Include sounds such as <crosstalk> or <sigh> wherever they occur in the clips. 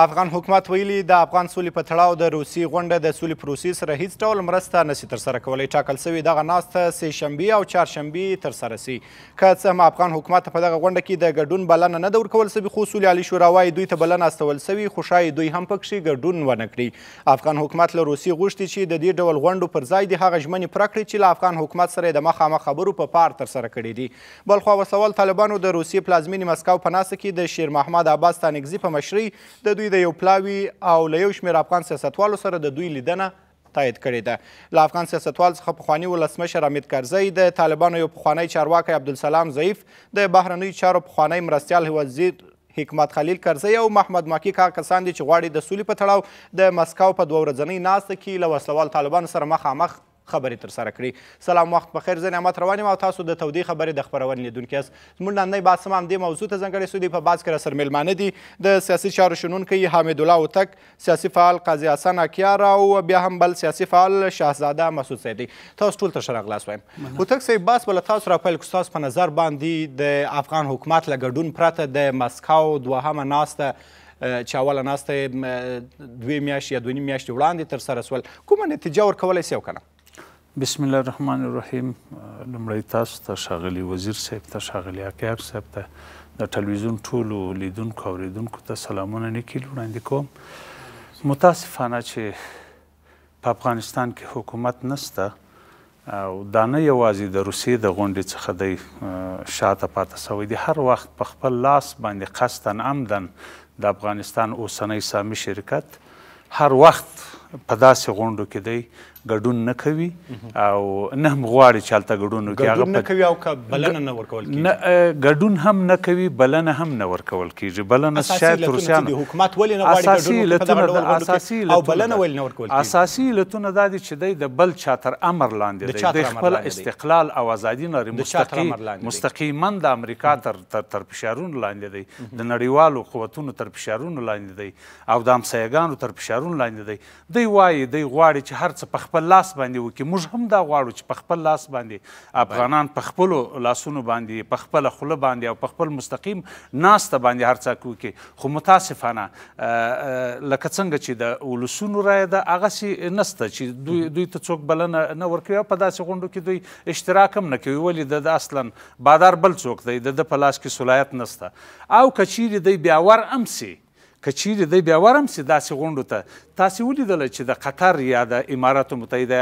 افغان حکومت ویلي د افغان سولې په تړاو د روسي غونډه د سولې پروسې سره هیڅ ډول مرسته نسی ترسره کولی ټاکل سوې دغه ناسته سې شنبې او چهارشنبې ترسره سي که څه هم افغان حکومت ته په دغه غونډه کې د ګډون بلنه نه ده ورکول سوې خو سولې علي شورا وایي دوی ته بلنه استول سوي خو ښایي دوی هم پکښې ګډون ونه کړي افغان حکومت له روسي غوښتي چې د دې ډول غونډو پر ځای د هغه ژمنې پوره کړي چې له افغان حکومت سره یې د مخامخ خبرو په پا پار ترسره کړي دي بلخوا وسوال طالبانو د روسي پلازمینې مسکو په ناسه کې د شیر محمد عباس تانکزي په مشرۍ د دوی دوی د یو پلاوي او له یو شمېر افغان سیاستوالو سره د دوی لیدنه تایید کړې ده له افغان سیاستوال څخه پخوانی ولسمشر امید کرزی د طالبانو یو پخوانی چارواکی عبدالسلام ضعیف د بهرنیو چارو پخوانی مرستیال وزیر حکمت خلیل کرزی او محمد ماکی کا کسان دي چې غواړي د سولې په تړاو د مسکو په دوه ورځنۍ ناسته کې له وسلوال طالبانو سره مخامخ خبرې ترسره کړي سلام وخت بخیر زه نعمت روان یم او تاسو د تودې خبرې د خپرونې لیدونکي یاست زموږ نننی بحث هم همدې موضوع ته ځانګړی سوی دی په بحث کې راسره میلمانه دي د سیاسي چارو شنونکی حامد الله هوتک سیاسي فعال قاضي حسن اکیار او بیا هم بل سیاسي فعال شاهزاده مسعود سیدي تاسو ټول ته ښه راغلاست وایم هوتک صاحب بحث به له تاسو راپیل کړو ستاسو په نظر باندې د افغان حکومت له ګډون پرته د مسکو دوهمه ناسته چې اوله ناسته دوې میاشتې یا دوه نیم میاشتې وړاندې ترسره سول کومه نتیجه ورکولی سي او که نه بسم الله الرحمن الرحیم لمړی تاسو ته ښاغلي وزیر صاحب ته ښاغلي حقیق صاحب ته د ټلویزیون ټولو لیدونکو اورېدونکو ته سلامونه نیکیل وړاندې کوم متاسفانه چې په افغانستان کې حکومت نسته او دا نه یوازې د روسیې د غونډې څخه دی شاته پاته سوی دی هر وخت په خپل لاس باندې قصدن عمدن د افغانستان اوسنی سامي شرکت هر وخت په داسې غونډو کې دی ګډون نه کوي او نه هم غواړي چې هلته ګډون وکړي هغه نه کوي او بلنه نه ورکول کېږي ګډون هم نه کوي بلنه هم نه ورکول کېږي بلنه شاید روسیانو حکومت ولې نه غواړي اساسي او بلنه ولې نه ورکول کېږي اساسي لتونه دا دي چې دی د بل چاتر امر لاندې دی د خپل استقلال او ازادي نه مستقیم مستقیما د امریکا تر تر فشارونو لاندې دی د نړیوالو قوتونو تر فشارونو لاندې دی او د همسایګانو تر فشارونو لاندې دی دی وایي دی غواړي چې هر څه په خپل خپل لاس باندې وکړي موږ هم دا غواړو چې په خپل لاس باندې افغانان په خپلو لاسونو باندې په خپله خوله باندې او په خپل مستقیم ناسته باندې هر څه وکړي خو متاسفانه لکه څنګه چې د ولسونو رایه ده هغسې نسته چې دوی دوی ته څوک بلنه نه ورکوي او په داسې غونډو کې دوی اشتراک هم نه کوي ولې د اصلا بادار بل څوک دی د ده په لاس کې صلاحیت نسته او که چیرې دی بیا ور هم سي که چیرې دی بیا ورمسي داسې غونډو ته تاسې ولیدله چې د قطر یا د امارات متحده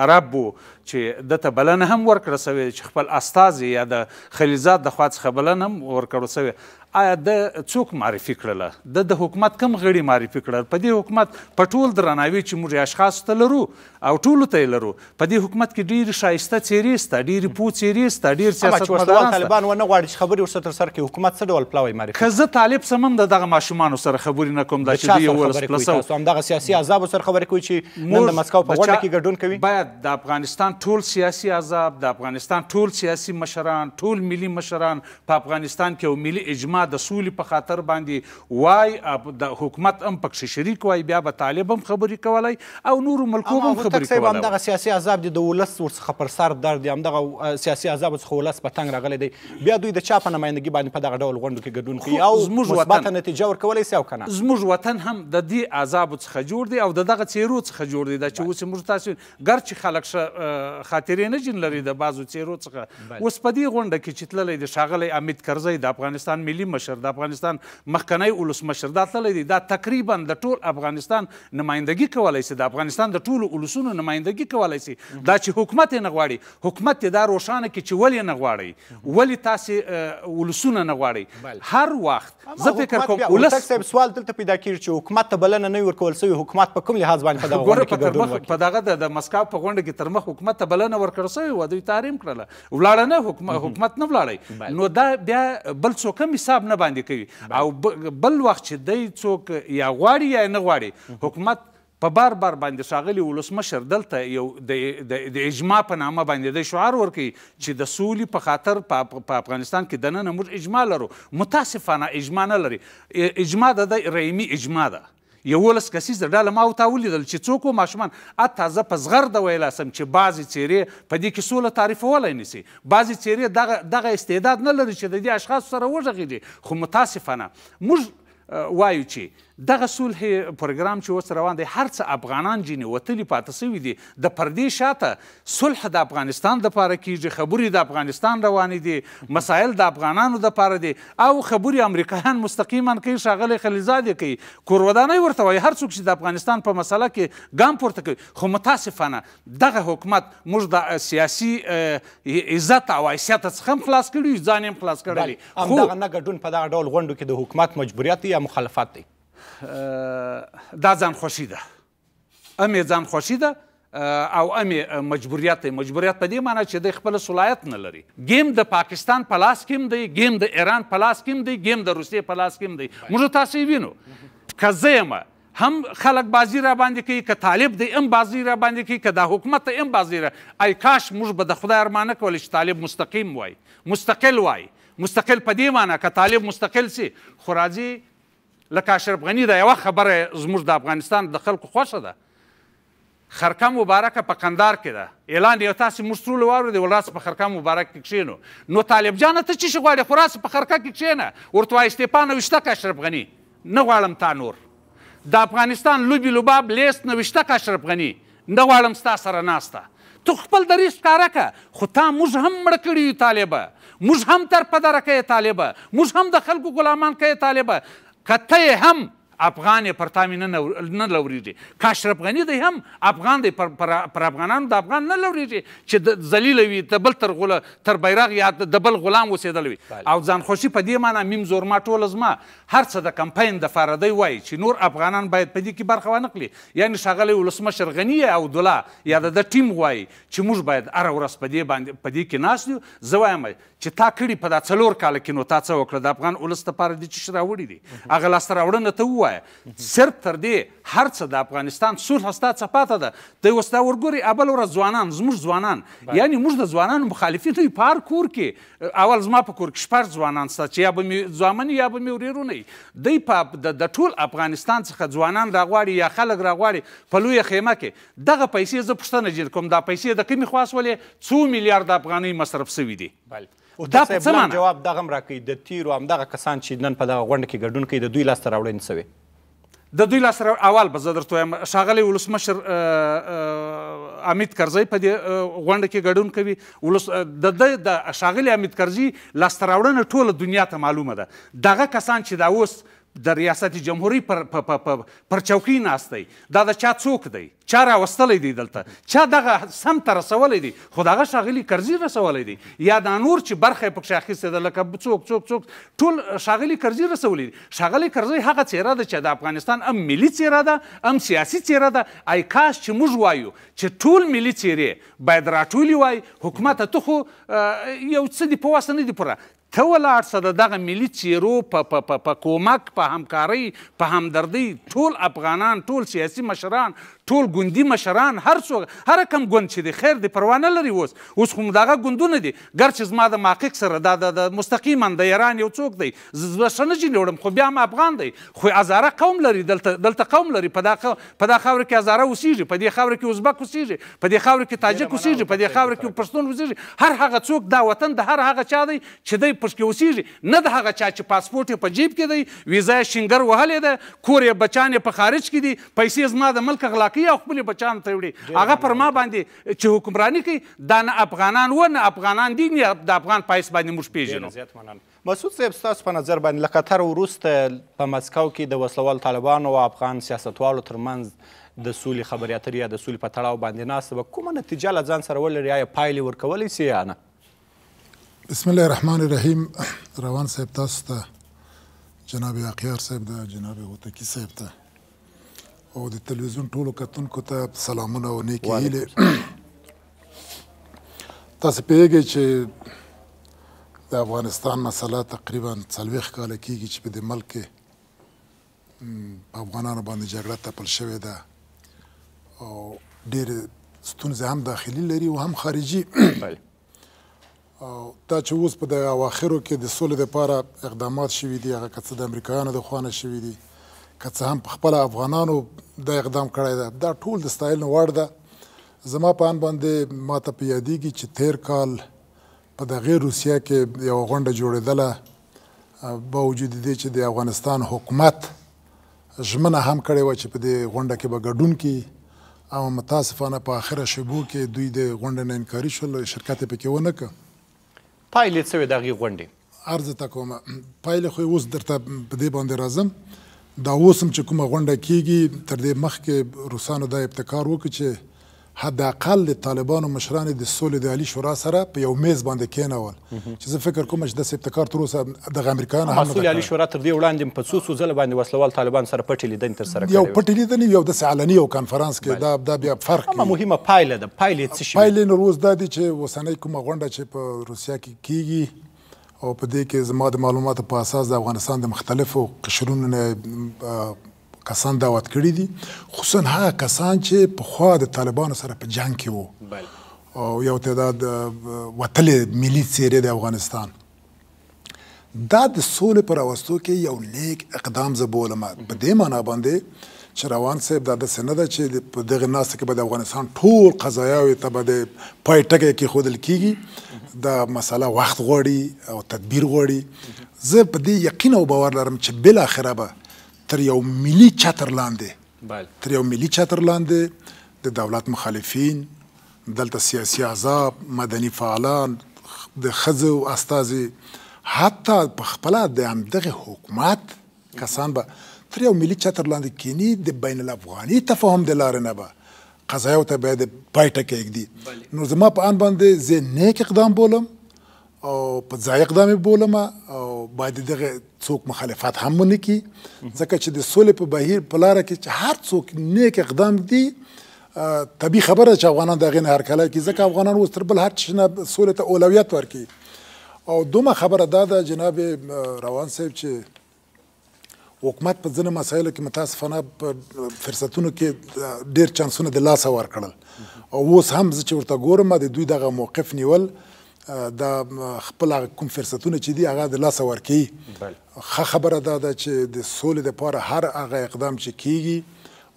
عربو چې دته بلنه هم ورکړه سوې چې خپل استازی یا د خلیلزاد د خوا څخه بلنه هم ورکړه سوې آیا د څوک معرفي کړله د د حکومت کم غړي معرفي کړل په دې حکومت په ټول درناوي چې موږ اشخاص ته لرو او ټولو ته لرو په دې حکومت کې ډېری ښایسته څېرې سته ډېرې پو څېرې سته ډېر سیاستمداران طالبان ونه غواړي چې خبرې ورسره ترسره کړي حکومت څه ډول پلاوی معرفي که زه طالب سم هم د دغه ماشومانو سره خبرې نه کوم دا چې دوی یولس پلسه همدغه سیاسي عذابو سره خبرې کوي چې نن د مسکو په غونډه کې ګډون کوي باید د افغانستان ټول سیاسي عذاب د افغانستان ټول سیاسي مشران ټول ملي مشران په افغانستان کې او ملي اجماع ما د سولې په خاطر باندې وای د حکومت هم پکې شریک وای بیا به طالب هم خبرې کولای او نور ملکو هم خبرې کولای هم دغه سیاسي عذاب دي د ولس ورڅخه پر سر در دي هم دغه سیاسي عذاب څخه ولس په تنګ راغلی دی بیا دوی د چا په نمایندګي باندې په دغه ډول غونډو کې ګډون کوي او مثبته نتیجه ورکولی سي او کنه زموږ وطن هم د دې عذاب څخه جوړ دی او د دغه څیرو څخه جوړ دی دا چې اوس موږ تاسو ګرچې خلک خاطرې نه جن لري د بازو څیرو څخه اوس په دې غونډه کې چې تللی د ښاغلی امید کرزی د افغانستان ملي مشر د افغانستان مخکنی ولسمشر دا تللی دی دا تقریبا د ټول افغانستان نمایندګي کولی سي د افغانستان د ټولو ولسونو نمایندګي کولی سي دا چې حکومت یې نه غواړي حکومت یې دا روښانه کړي چې ولې نه غواړئ ولې تاسې ولسونه نه غواړئ هر وخت زه فکر کوم ولس صاحب سوال دلته پیدا کیږي چې حکومت ته بلنه نه ورکول سوی حکومت په کوم لحاظ باندې په دغه غونډه کې ګډون وکړي په دغه د مسکو په غونډه کې تر مخ حکومت ته بلنه ورکړل سوی و دوی تحریم کړله ولاړه نه حکومت نه ولاړی نو دا بیا بل څوک مثال حساب نه باندې کوي او بل وخت چې دی څوک یا غواړي یا نه غواړي حکومت په بار بار باندې ښاغلی ولسمشر دلته یو د اجماع په نامه باندې د شعار ورکوي چې د سولې په خاطر په افغانستان کې دننه موږ اجماع لرو متاسفانه اجماع نه لري اجماع د رایمي اجماع ده یولس کسیزه ډله ما ورته ولیدل چې څوک و ماشومان حتی زه په زغرده ویلی سم چې بعضې څېرې په دې کې سوله تعریفولی نسي بعضې څېرې دغه دغه استعداد نه لري چې د دې اشخاصو سره وغږېږي خو متاسفانه موږ وایو چې دغه صلح پروګرام چې اوس روان دی هر څه افغانان جنې وتلي پاتې سوي دي د پردې شاته صلح د افغانستان دپاره کیږي خبرې د افغانستان روانې دي مسایل د افغانانو دپاره دي او خبرې امریکایان مستقیما کوي ښاغلی خلیزاد یې کوي کورودانۍ ورته وایي هر څوک چې د افغانستان په مسله کې ګام پورته کوي خو متاسفانه دغه حکومت موږ د سیاسي عزت او حیثیت څخه هم خلاص کړي ځان یې هم خلاص کړلی همدغه نه ګډون په دغه ډول غونډو کې د حکومت مجبوریت یا مخالفت دی دا ځان خوښي ده امې ځان خوښي ده او امې مجبوریت دی مجبوریت په دې معنی چې دی خپل صلاحیت نه لري ګیم د پاکستان په لاس کې دی ګیم د ایران په لاس کې دی ګیم د روسیې په لاس کې دی موږ تاسو وینو که زه یم هم خلک بازی را باندې کوي که طالب دی هم بازی را باندې کوي که دا حکومت هم بازی را ای کاش موږ به د خدای ارمانه کولی چې طالب مستقیم وای مستقل وای مستقل په دې معنی که طالب مستقل سي خو راځي لکه اشرف غني دا یوه خبره زموږ د افغانستان د خلکو خوښه ده خرکه مبارکه په قندار کې ده اعلان یو تاسې موږ ټول واورېدې وراسه په خرکه مبارک کې کښېنو نو طالب جانه ته څه شي غواړې خو راسه په خرکه کې کښېنه ورته وایي استعفا نه وشته که اشرف غني نه غواړم تا نور د افغانستان لوبي لوباب لیست نه وشته که اشرف غني نه غواړم ستا سره ناسته ته خپل دریس ښکاره که خو تا موږ هم مړه کړي یو طالبه موږ هم تر په دره که یې طالبه موږ هم د خلکو غلامان که یې طالبه کته یې هم افغان یې پر تا مې نه لورېږي که اشرف غني دی هم افغان دی پر, پر, پر افغانانو د افغان نه لورېږي چې ذلیله وي د بل تر غله تر بیرغ یا د بل غلام اوسېدلی وي او ځانخوشي په دې معنی میم زورما ټوله زما هر څه د کمپاین دپاره دی وایي چې نور افغانان باید په دې کې برخه وانخلي یعنې ښاغلی ولسمشر غني او دله یا د ده ټیم وایي چې موږ باید هره ورځ په دې باندې په دې کې ناست یو زه وایم چې تا کړي په دا څلور کال کې نو تا څه وکړه د افغان ولس لپاره دې څه راوړي دي هغه لاسته راوړنه ته ووایه صرف تر دې هر څه د افغانستان صلح ستا څه پاته ده ته اوس دا ورګورې ابل ورځ ځوانان زموږ ځوانان یعنې موږ د ځوانانو مخالفین وي په هر کور کې اول زما په کور کې شپږ ځوانان شته چې یا به مې زامن یا به مې ورېرونه وي دوی په د ټول افغانستان څخه ځوانان راغواړي یا خلک راغواړي په لویه خیمه کې دغه پیسې زه پوښتنه جیر کوم دا پیسې د کومې خواس ولې څو میلیارد افغانۍ مصرف سوي دي بله دا په څه معنی جواب دغه هم راکوي د تیرو همدغه کسان چې نن په دغه غونډه کې ګډون کوي د دوی لاسته راوړنې څه وي د دوی لاس اول به زه درته وایم ښاغلی ولسمشر امید کرزی په دې غونډه کې ګډون کوي ولس د ده د ښاغلي امید کرزي لاسته راوړنه ټوله دنیا ته معلومه ده دغه کسان چې دا اوس د ریاست جمهوریت پر پر, پر, پر, پر چوکۍ ناست دی دا د چا څوک دی چا راوستلی دی دلته چا دغه سم ته رسولی دی خو دغه ښاغلي کرزي رسولی دی یا دا نور چې برخه یې پکښې اخیستې ده لکه څوک څوک څوک ټول ښاغلي کرزي رسولی دی ښاغلي کرزي هغه څیره ده چې د افغانستان هم ملي څیره ده هم سیاسي څیره ده ای کاش چې موږ وایو چې ټول ملي څیرې باید راټولې وای حکومت ته خو یو څه دې په واسه نه دي پوره ته ولاړ سه د دغه ملي څیرو په په کومک په همکارۍ په همدردۍ ټول افغانان ټول سیاسي مشران ټول ګوندي مشران هر څوک هر کم ګوند چې دی خیر دی پروا نه لري اوس اوس خو دغه ګوندونه دي ګرچې زما د محقق سره دا د مستقیما د ایران یو څوک دی زه ښه نه جنوړم خو بیا هم افغان دی خو ازاره قوم لري دلته دلته قوم لري په دا په دا خاوره کې ازاره اوسېږي په دې خاوره کې ازبک اوسېږي په دې خاوره کې تاجک اوسېږي په دې خاوره کې پښتون اوسېږي هر هغه څوک دا وطن د هر هغه چا دی چې دی پښکې اوسېږي نه د هغه چا چې پاسپورت په جیب کې دی ویزه شنګر وهلې ده کور یې بچان په خارج کې دي پیسې زما د ملک غلا کوي او خپل بچان ته وړي هغه پر ما باندې چې حکمرانی کوي دا نه افغانان و نه افغانان دي نه د افغان پایس باندې موږ پیژنو مسعود صاحب ستاسو په نظر باندې له قطر وروسته په مسکو کې د وسلوال طالبانو او افغان سیاستوالو ترمنځ د سولې خبرې اترې یا د سولې په تړاو باندې ناسته به کومه نتیجه له ځان سره ولري آیا پایلې ورکولی سي یا نه بسم الله الرحمن الرحیم روان صاحب تاسو ته جناب اقیار صاحب ته جناب هوتکي صاحب ته او د تلویزیون ټولو کتونکو ته سلامونه او نیکی هیلې <clears throat> تاسو پیږئ چې د افغانستان مسله تقریبا څلوېښت کاله کېږي چې په دې ملک کې په افغانانو باندې جګړه تپل شوې ده او ډېرې ستونزې هم داخلي لري او هم خارجي <clears throat> او دا چې اوس په دغه اواخرو کې د سولې دپاره اقدامات شوي دي هغه که څه د امریکایانو د خوا نه شوي دي که څه هم خپل افغانانو د اقدام کړی دی دا ټول د ستایل وړ ده زما په ان باندې ماته په یادېږي چې تیر کال په دغه روسیه کې یو غونډه جوړېدله باوجود دې چې د افغانستان حکومت ژمنه هم کړې وه چې په دې غونډه کې به ګډون کړي او متاسفانه په آخره شیبو کې دوی د غونډې نه انکاري شول شرکت یې پکې ونه کړ پایلې څه وې د هغې غونډې عرض ته کوم پایلې خو اوس درته په دې باندې راځم دا اوسم چې کومه غونډه کیږي تر دې مخکې روسانو دا ابتکار وکړ چې حداقل د طالبانو مشران د سولې د عالی شورا سره په یو میز باندې کېنول چې زه فکر کوم چې داسې ابتکار تر اوسه دغه امریکایانو هم سولې عالی شورا تر دې وړاندې په څو څو ځله باندې وسلوال طالبان سره پټې لیدنې تر سره یو پټې لیدنې یو داسې علني یو کانفرنس کې دا دا بیا فرق کوي مهمه پایله ده پایلې څه شي پایلې نو روز دا دي چې وسنۍ کومه غونډه چې په روسیا کې کیږي او په دې کې زما د معلوماتو په اساس د افغانستان د مختلفو قشرونو نه کسان دعوت کړي دي خصوصا هغه کسان چې په خوا د طالبانو سره په جنگ کې وو بله او یو تعداد وتلې ملي څیرې د افغانستان دا د سولې پر اوستو کې یو لیک اقدام زبولم په دې معنا باندې چې روان صاحب دا د سند چې په دغه ناس کې به د افغانستان ټول قضایا او تبه د پای ټکی کې خودل کیږي دا مسله وخت غواړي او تدبیر غواړي زه په دې یقین او باور لرم چې بل اخره به تر یو ملي چتر لاندې تر یو ملي چتر لاندې د دولت مخالفین دلته سیاسي عذاب مدني فعالان د خزو استاذي حتی په خپل د همدغه حکومت کسان به تر یو ملي چتر لاندې کینی د بین الافغاني تفاهم د لارې نه به قضایه ته باید پای ټکی ږدي نو زما په ان باندې زه نیک اقدام بولم او په ځای اقدام بولم او باید دغه څوک مخالفت هم ونه کی ځکه چې د سولې په بهیر په لار کې چې هر څوک نیک اقدام دی طبي خبره چې افغانان دغه نه هر کله کې ځکه افغانان اوس تر بل هر څه نه سولې ته اولویت ورکي او دومره خبره دا ده جناب روان صاحب چې حکومت په ځینو مسایلو کې متاسفانه په فرصتونو کې ډیر چانسونه د لاسه ورکړل او اوس هم زه چې ورته ګورم د دوی دغه موقف نیول د خپل کوم فرصتونه چې دی هغه د لاسه ورکي ښه خبره دا ده چې د سولې لپاره هر هغه اقدام چې کیږي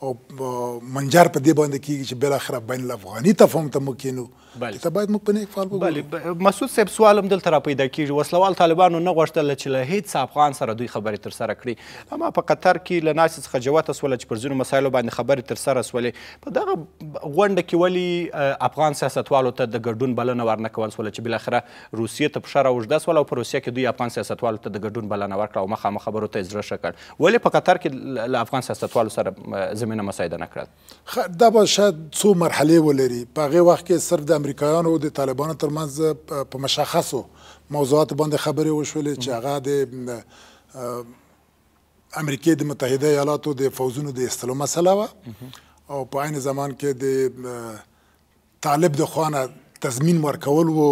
او منجر په دې باندې کیږي چې بل اخره بین الافغاني تفاهم ته ممکنو ته باید موږ په نیک فال وګورو بله مسعود صاحب سوال هم دلته را پیدا کیږي وسلوال طالبانو نه غوښتل چې له هیڅ افغان سره دوی خبرې ترسره کړي اما په قطر کې له ناستې څخه جوته سوله چې پر ځینو مسایلو باندې خبرې ترسره سولې په دغه غونډه کې ولې افغان سیاستوالو ته د ګډون بلنه ورنه کول سوله چې بالاخره روسیې ته پښه راوږده سوله او په روسیه کې دوی افغان سیاستوالو ته د ګډون بلنه ورکړه او مخامخ خبرو ته یې زړه ښه کړ ولې په قطر کې له افغان سیاستوالو سره زمین زمینه مساعده نکړل دا به شاید څو مرحلې ولري په هغه وخت کې صرف د امریکایانو او د طالبانو ترمنځ په مشخصو موضوعات باندې خبرې وشولې چې هغه د امریکې د متحده ایالاتو د فوزونو د استلو مسله وه او په عین زمان کې د طالب د خوانه تضمین ورکول وو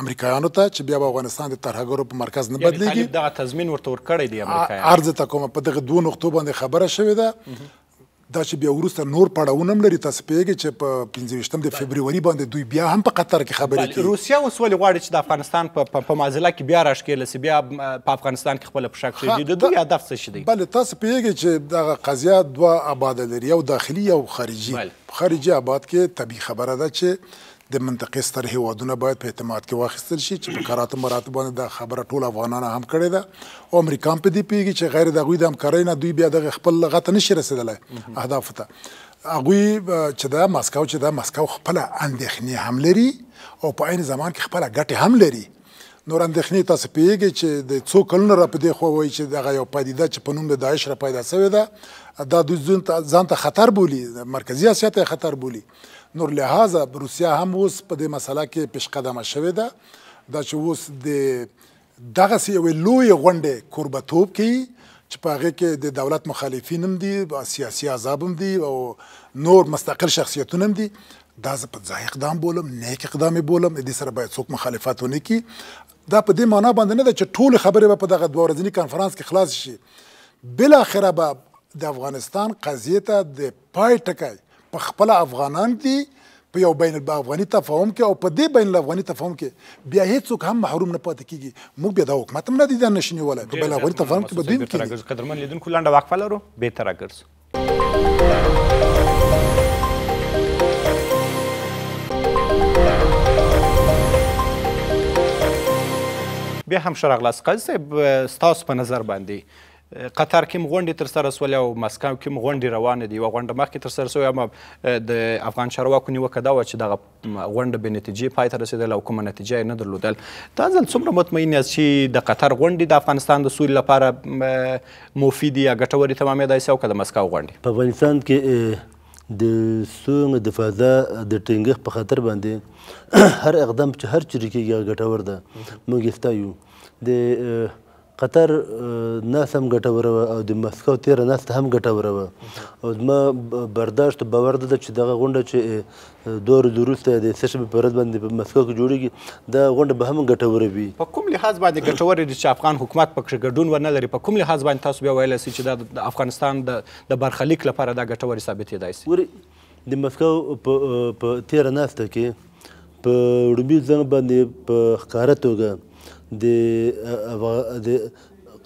امریکایانو ته چې بیا به افغانستان د طرحګرو په مرکز نه بدلیږي یعنی دغه تضمین ورته ورکړی دی امریکایانو عرض ته کوم په دغه دوه نقطو باندې خبره شوې ده دا چې بیا وروسته نور پړاوونه هم لري تاسو پوهېږئ چې په پنځه د فبروري باندې دوی بیا هم په قطر کې خبرې کوي روسیا اوس ولې غواړي چې د افغانستان په معضله کې بیا راښکېله سي بیا په افغانستان کې خپله پښه کښېږدي د دوی هدف څه شي دی بله تاسو پوهېږئ چې دغه قضیه دوه اباده لري یو داخلي یو خارجي خارجي اباد کې طبیعي خبره ده چې د منطقې ستر هیوادونه باید په اعتماد کې واخیستل شي چې په کراته مراتب باندې دا خبره ټول افغانان هم کړې ده او امریکا په دې پیږي چې غیر د غوی د همکارۍ نه دوی بیا د خپل لغته نشي رسیدلای اهداف ته هغوی چې دا مسکو چې دا مسکو خپل اندېښنې هم لري او په عین زمان کې خپل ګټه هم لري نور اندېښنې تاسو پیږي چې د څو کلونو را پدې خو وای چې دغه یو پدیده چې په نوم د داعش را پیدا شوې ده دا د ځان ته خطر بولی مرکزی اسیا ته خطر بولی نور لهذا روسیا هم اوس په دې مسله کې پیش قدمه شوې ده دا چې اوس د دغسې یوې لویې غونډې کوربتوب کوي چې په هغې کې د دولت مخالفین هم دي سیاسي عذاب هم دي او نور مستقل شخصیتونه هم دي دا زه په ځای اقدام بولم نیک اقدام بولم دې سره باید څوک مخالفت ونه کړي دا په دې معنا باندې نه ده چې ټول خبرې به په دغه دوه ورځني کانفرانس کې خلاص شي بل اخره به د افغانستان قضیه ته د پای ټکی په خپل افغانان دي په یو بین الافغاني تفاهم کې او په دې بین الافغاني تفاهم کې بیا هیڅوک هم محروم نه پاتې کیږي موږ بیا دا حکومت هم نه دي دا نشنی ولا په بین الافغاني تفاهم کې بدین کې قدرمن لیدونکو لنډه وقفه لرو به تر راګرځو بیا هم شرغلاس قاضي صاحب ستاسو په نظر باندې قطر کې غونډې تر سره سولې او مسکو کې غونډې روانه دي و غونډه مخکې تر سره سوې هم د افغان چارواکو نیوکه دا و چې دغه غونډه به نتیجې پای ته رسیدل او کومه نتیجه نه درلودل دا ځل څومره مطمئن یاست چې د قطر غونډې د افغانستان د سولې لپاره مفیدې یا ګټورې تمامېدای سي او که د مسکو غونډې په افغانستان کې د سولې د فضا د ټینګښت په خاطر باندې <clears throat> هر اقدام چې هر چیرې کېږي ګټور ده موږ یې ستایو د قطر ناست هم ګټوره وه او د مسکو تیره ناسته هم ګټوره وه او زما برداشت باور ده چې دغه غونډه چې دوه ورځې وروسته د څه شپې په ورځ باندې په مسکو کې جوړېږي دا غونډه به هم ګټوره وي په کوم لحاظ باندې ګټورې دي چې افغان حکومت پکښې ګډون ونه لري په کوم لحاظ باندې تاسو بیا ویلی سئ چې دا د افغانستان د برخلیک لپاره دا ګټورې ثابتېدای سي د مسکو په تیره ناسته کې په وړومبي ځنګ باندې په ښکاره توګه د د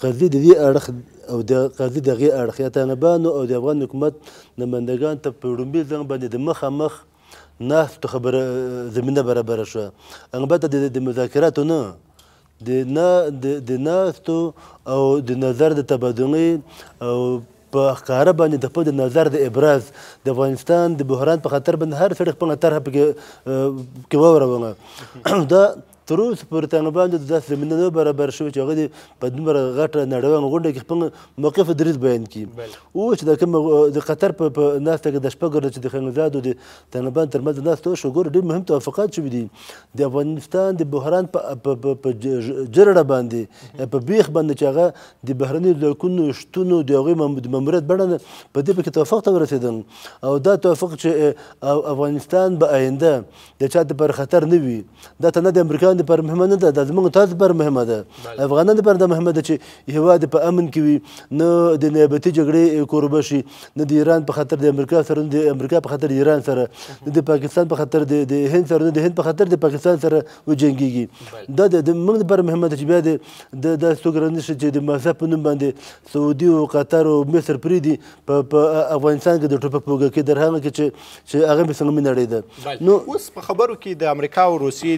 قضیه د دې اړخ او د قاضي دغه اړخ یا طالبانو او د افغان حکومت نمندګان ته په لومړي ځل باندې د مخه مخ ناست خبره زمينه برابر شو البته د مذاکراتو نه د نه د ناستو او د نظر د تبادلې او په ښکاره باندې د خپل نظر د ابراز د افغانستان د بحران په خاطر باندې هر سړی خپله طرحه پکې کې واوروله <clears throat> دا تر اوسه پورې طالبان د داسې زمینه نه برابر شوې چې هغه دې په دومره غټه نړیواله غونډه کې خپل موقف دریځ بیان کړي اوس د کوم د قطر په ناسته کې د شپږ چې د خانزاد او د طالبان ترمنځ ناسته شو ګور ډېر مهم توافقات شوي دي د افغانستان د بحران په جرړه باندې په بیخ باندې چې هغه د بهرني ځواکونو شتون او د هغوی ماموریت بڼه په دې پکې توافق ته ورسېدل او دا توافق چې افغانستان به آینده د چا د پر خطر نه وي دا ته نه د امریکا افغانان لپاره مهمه نه ده دا زموږ تاسو لپاره مهمه ده افغانان لپاره دا مهمه ده چې هیواد په امن کې وي نه د نیابتي جګړې کوربه شي نه د ایران په خاطر د امریکا سره د امریکا په خاطر د ایران سره نه د پاکستان په خاطر د هند سره نه د هند په خاطر د پاکستان سره وجنګيږي دا د موږ لپاره مهمه ده چې بیا د دا څوک رانه شي چې د مذهب په نوم باندې سعودي او قطر او مصر پریدي په افغانستان کې د ټوپک پوګه کې در هغه کې چې چې هغه به څنګه منړې ده نو اوس په خبرو کې د امریکا او روسیې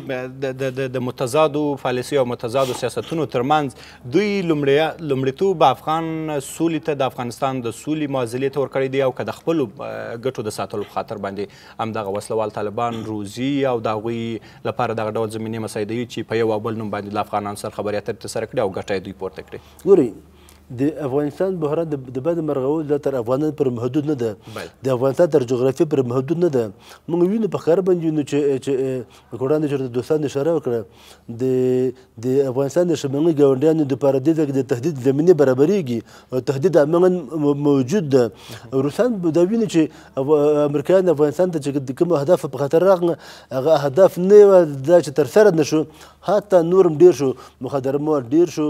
د د متضادو پالیسي او متضادو سیاستونو ترمنځ دوی لومړیتوب افغان سولې ته د افغانستان د سولې معضلې ته ورکړی دی او که د خپلو ګټو د ساتلو په خاطر باندې همدغه وسلوال طالبان روزي او د هغوی لپاره دغه ډول زمینې مساعدوي چې په یو او بل نوم باندې د افغان عنصر خبرې اترې ترسره کړي او ګټه یې دوی پورته کړي د افغانستان بهره د بعد مرغول د تر افغانان پر محدود نه ده د افغانستان تر جغرافي پر محدود نه ده موږ وینو په خر باندې نو چې چې وړاندې چې د دوستان اشاره وکړه د د افغانستان د شمالي ګاونډیانو د پر د د تهدید زمینه برابرېږي او تهدید امن موجود ده روسان دا ویني چې امریکایان افغانستان ته چې کوم اهداف په خطر راغله هغه اهداف نه و دا چې تر سره نشو حتی نورم ډیر شو مخدرمو ډیر شو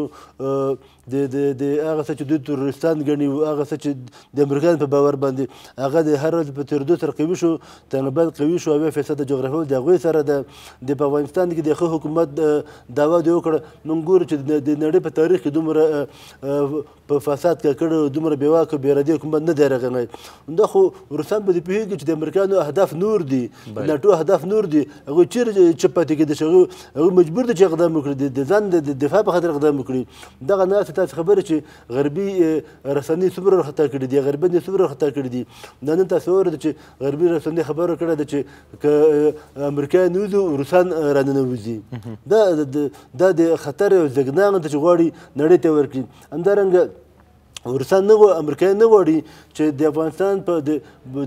د د د هغه څه چې دوی تروریستان ګڼي او هغه څه چې د امریکایانو په باور باندې هغه د هر ورځ په تېرېدو سره قوي شو طالبان قوي شو اویا فیصده جغرافیه د هغوی سره د د په افغانستان کې د ښه حکومت دعوا دې وکړه نن ګورو چې د نړۍ په تاریخ کې دومره په فساد ککړ دومره بېواکه بېردي حکومت نه دی راغلی همدا خو روسان به دې پوهېږي چې د امریکایانو اهداف نور دي ناټو اهداف نور دي هغوی چیرې چې پاتې کېدی چې هغوی مجبور دي چې اقدام وکړي د ځان د دفاع په خاطر اقدام وکړي دغه ناست تاسو خبره چې غربي رسنۍ څومره راحته کړې دي غربي نه څومره راحته کړې دي نن تاسو ورته چې غربي رسنۍ خبره کړې ده چې امریکا نوزو روسان راننوځي دا دا د خطر او زګنان د غوړي نړۍ ته ورکړي همدارنګه روسان نه امریکا نه غواړي چې د افغانستان په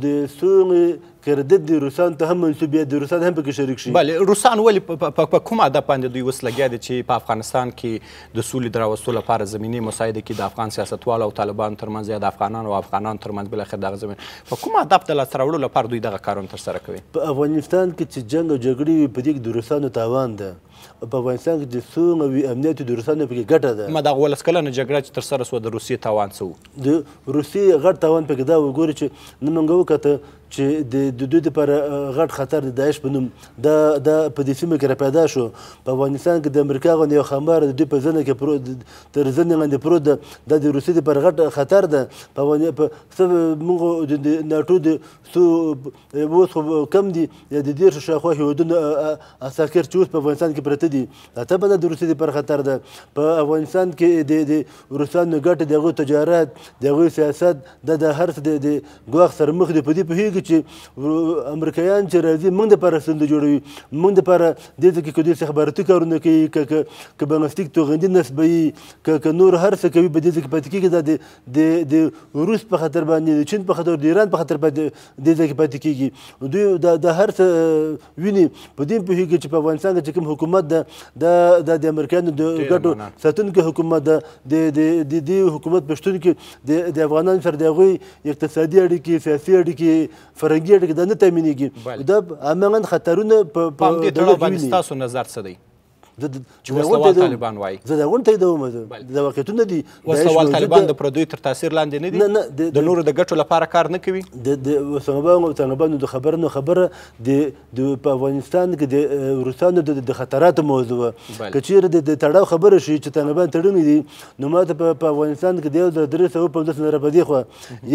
د سولې قرارداد د روسانو ته هم منسوب یا د روسان هم پکې شریک شي بله روسان ولې په کوم هدف باندې دوی اوس لګیا دي چې په افغانستان کې د سولې د راوستو لپاره زمینې مساعده کې د افغان سیاستوالو او طالبانو ترمنځ یا د افغانانو او افغانانو ترمنځ بالاخره دغه زمینې په کوم هدف د لاسته راوړلو لپاره دوی دغه کارونه ترسره کوي په افغانستان کې چې جنګ او جګړې وي په دې کې د روسانو تاوان ده په افغانستان کې چې څومره وي امنیت د روسانو پکې ګټه ده ما دغه ولس کلنه جګړه چې ترسره سوه د روسیې تاوان څه د روسیې غټ تاوان پکې دا وګوري چې نه موږ وکته چې د دوی لپاره غټ خطر د داعش په نوم دا د په دې سیمه کې را پیدا شو په افغانستان کې د امریکا غوندې یو خمار د دوی په زنه کې پروت تر زنې لاندې پروت ده دا د روسیې لپاره غټ خطر ده په افغانستان په موږ د ناټو د څو اوس خو کم دي د دېرشو شاوخوا هېوادونو عساکر چې اوس په افغانستان کې پرته دي دا ته به د روسیې پر خطر ده په افغانستان کې د د روسانو ګټې د هغوی تجارت د هغوی سیاست د د هر څه د د ګواښ سره مخ دي په دې پوهېږي چې امریکایان چې راځي موږ دپاره ستونزه جوړوي موږ دپاره دې ته کې که دوی استخباراتي کارونه کوي که که بنفټیک توغندي نصبوي که که نور هر څه کوي په دې ځای کې پاتې کېږي دا د د روس په خطر باندې د چین په خطر د ایران په خطر په دې ځای کې پاتې کېږي دوی د هر څه ویني په دې پوهېږي چې په افغانستان کې چې کوم حکومت حکومت د د د امریکایانو د ګټو ساتونکي حکومت د د د دې حکومت پښتون کې د د افغانان سره د غوي اقتصادي اړیکې سیاسي اړیکې فرنګي اړیکې د نه تامینېږي دا امنان خطرونه په دې ډول باندې تاسو نظر څه دی چې وسوال طالبان وایي زه دا ونه تاییدوم دا واقعیتونه دي وسوال طالبان د پردوی تر تاثیر لاندې نه دي نه نه د نورو د ګټو لپاره کار نه کوي د طالبانو طالبانو د خبرنو خبره د په افغانستان کې د روسانو د خطرات موضوع که چیرې د تړاو خبره شي چې طالبان تړونی دي نو ماته په افغانستان کې د یو د درې سوه پنځوس نه په دې خوا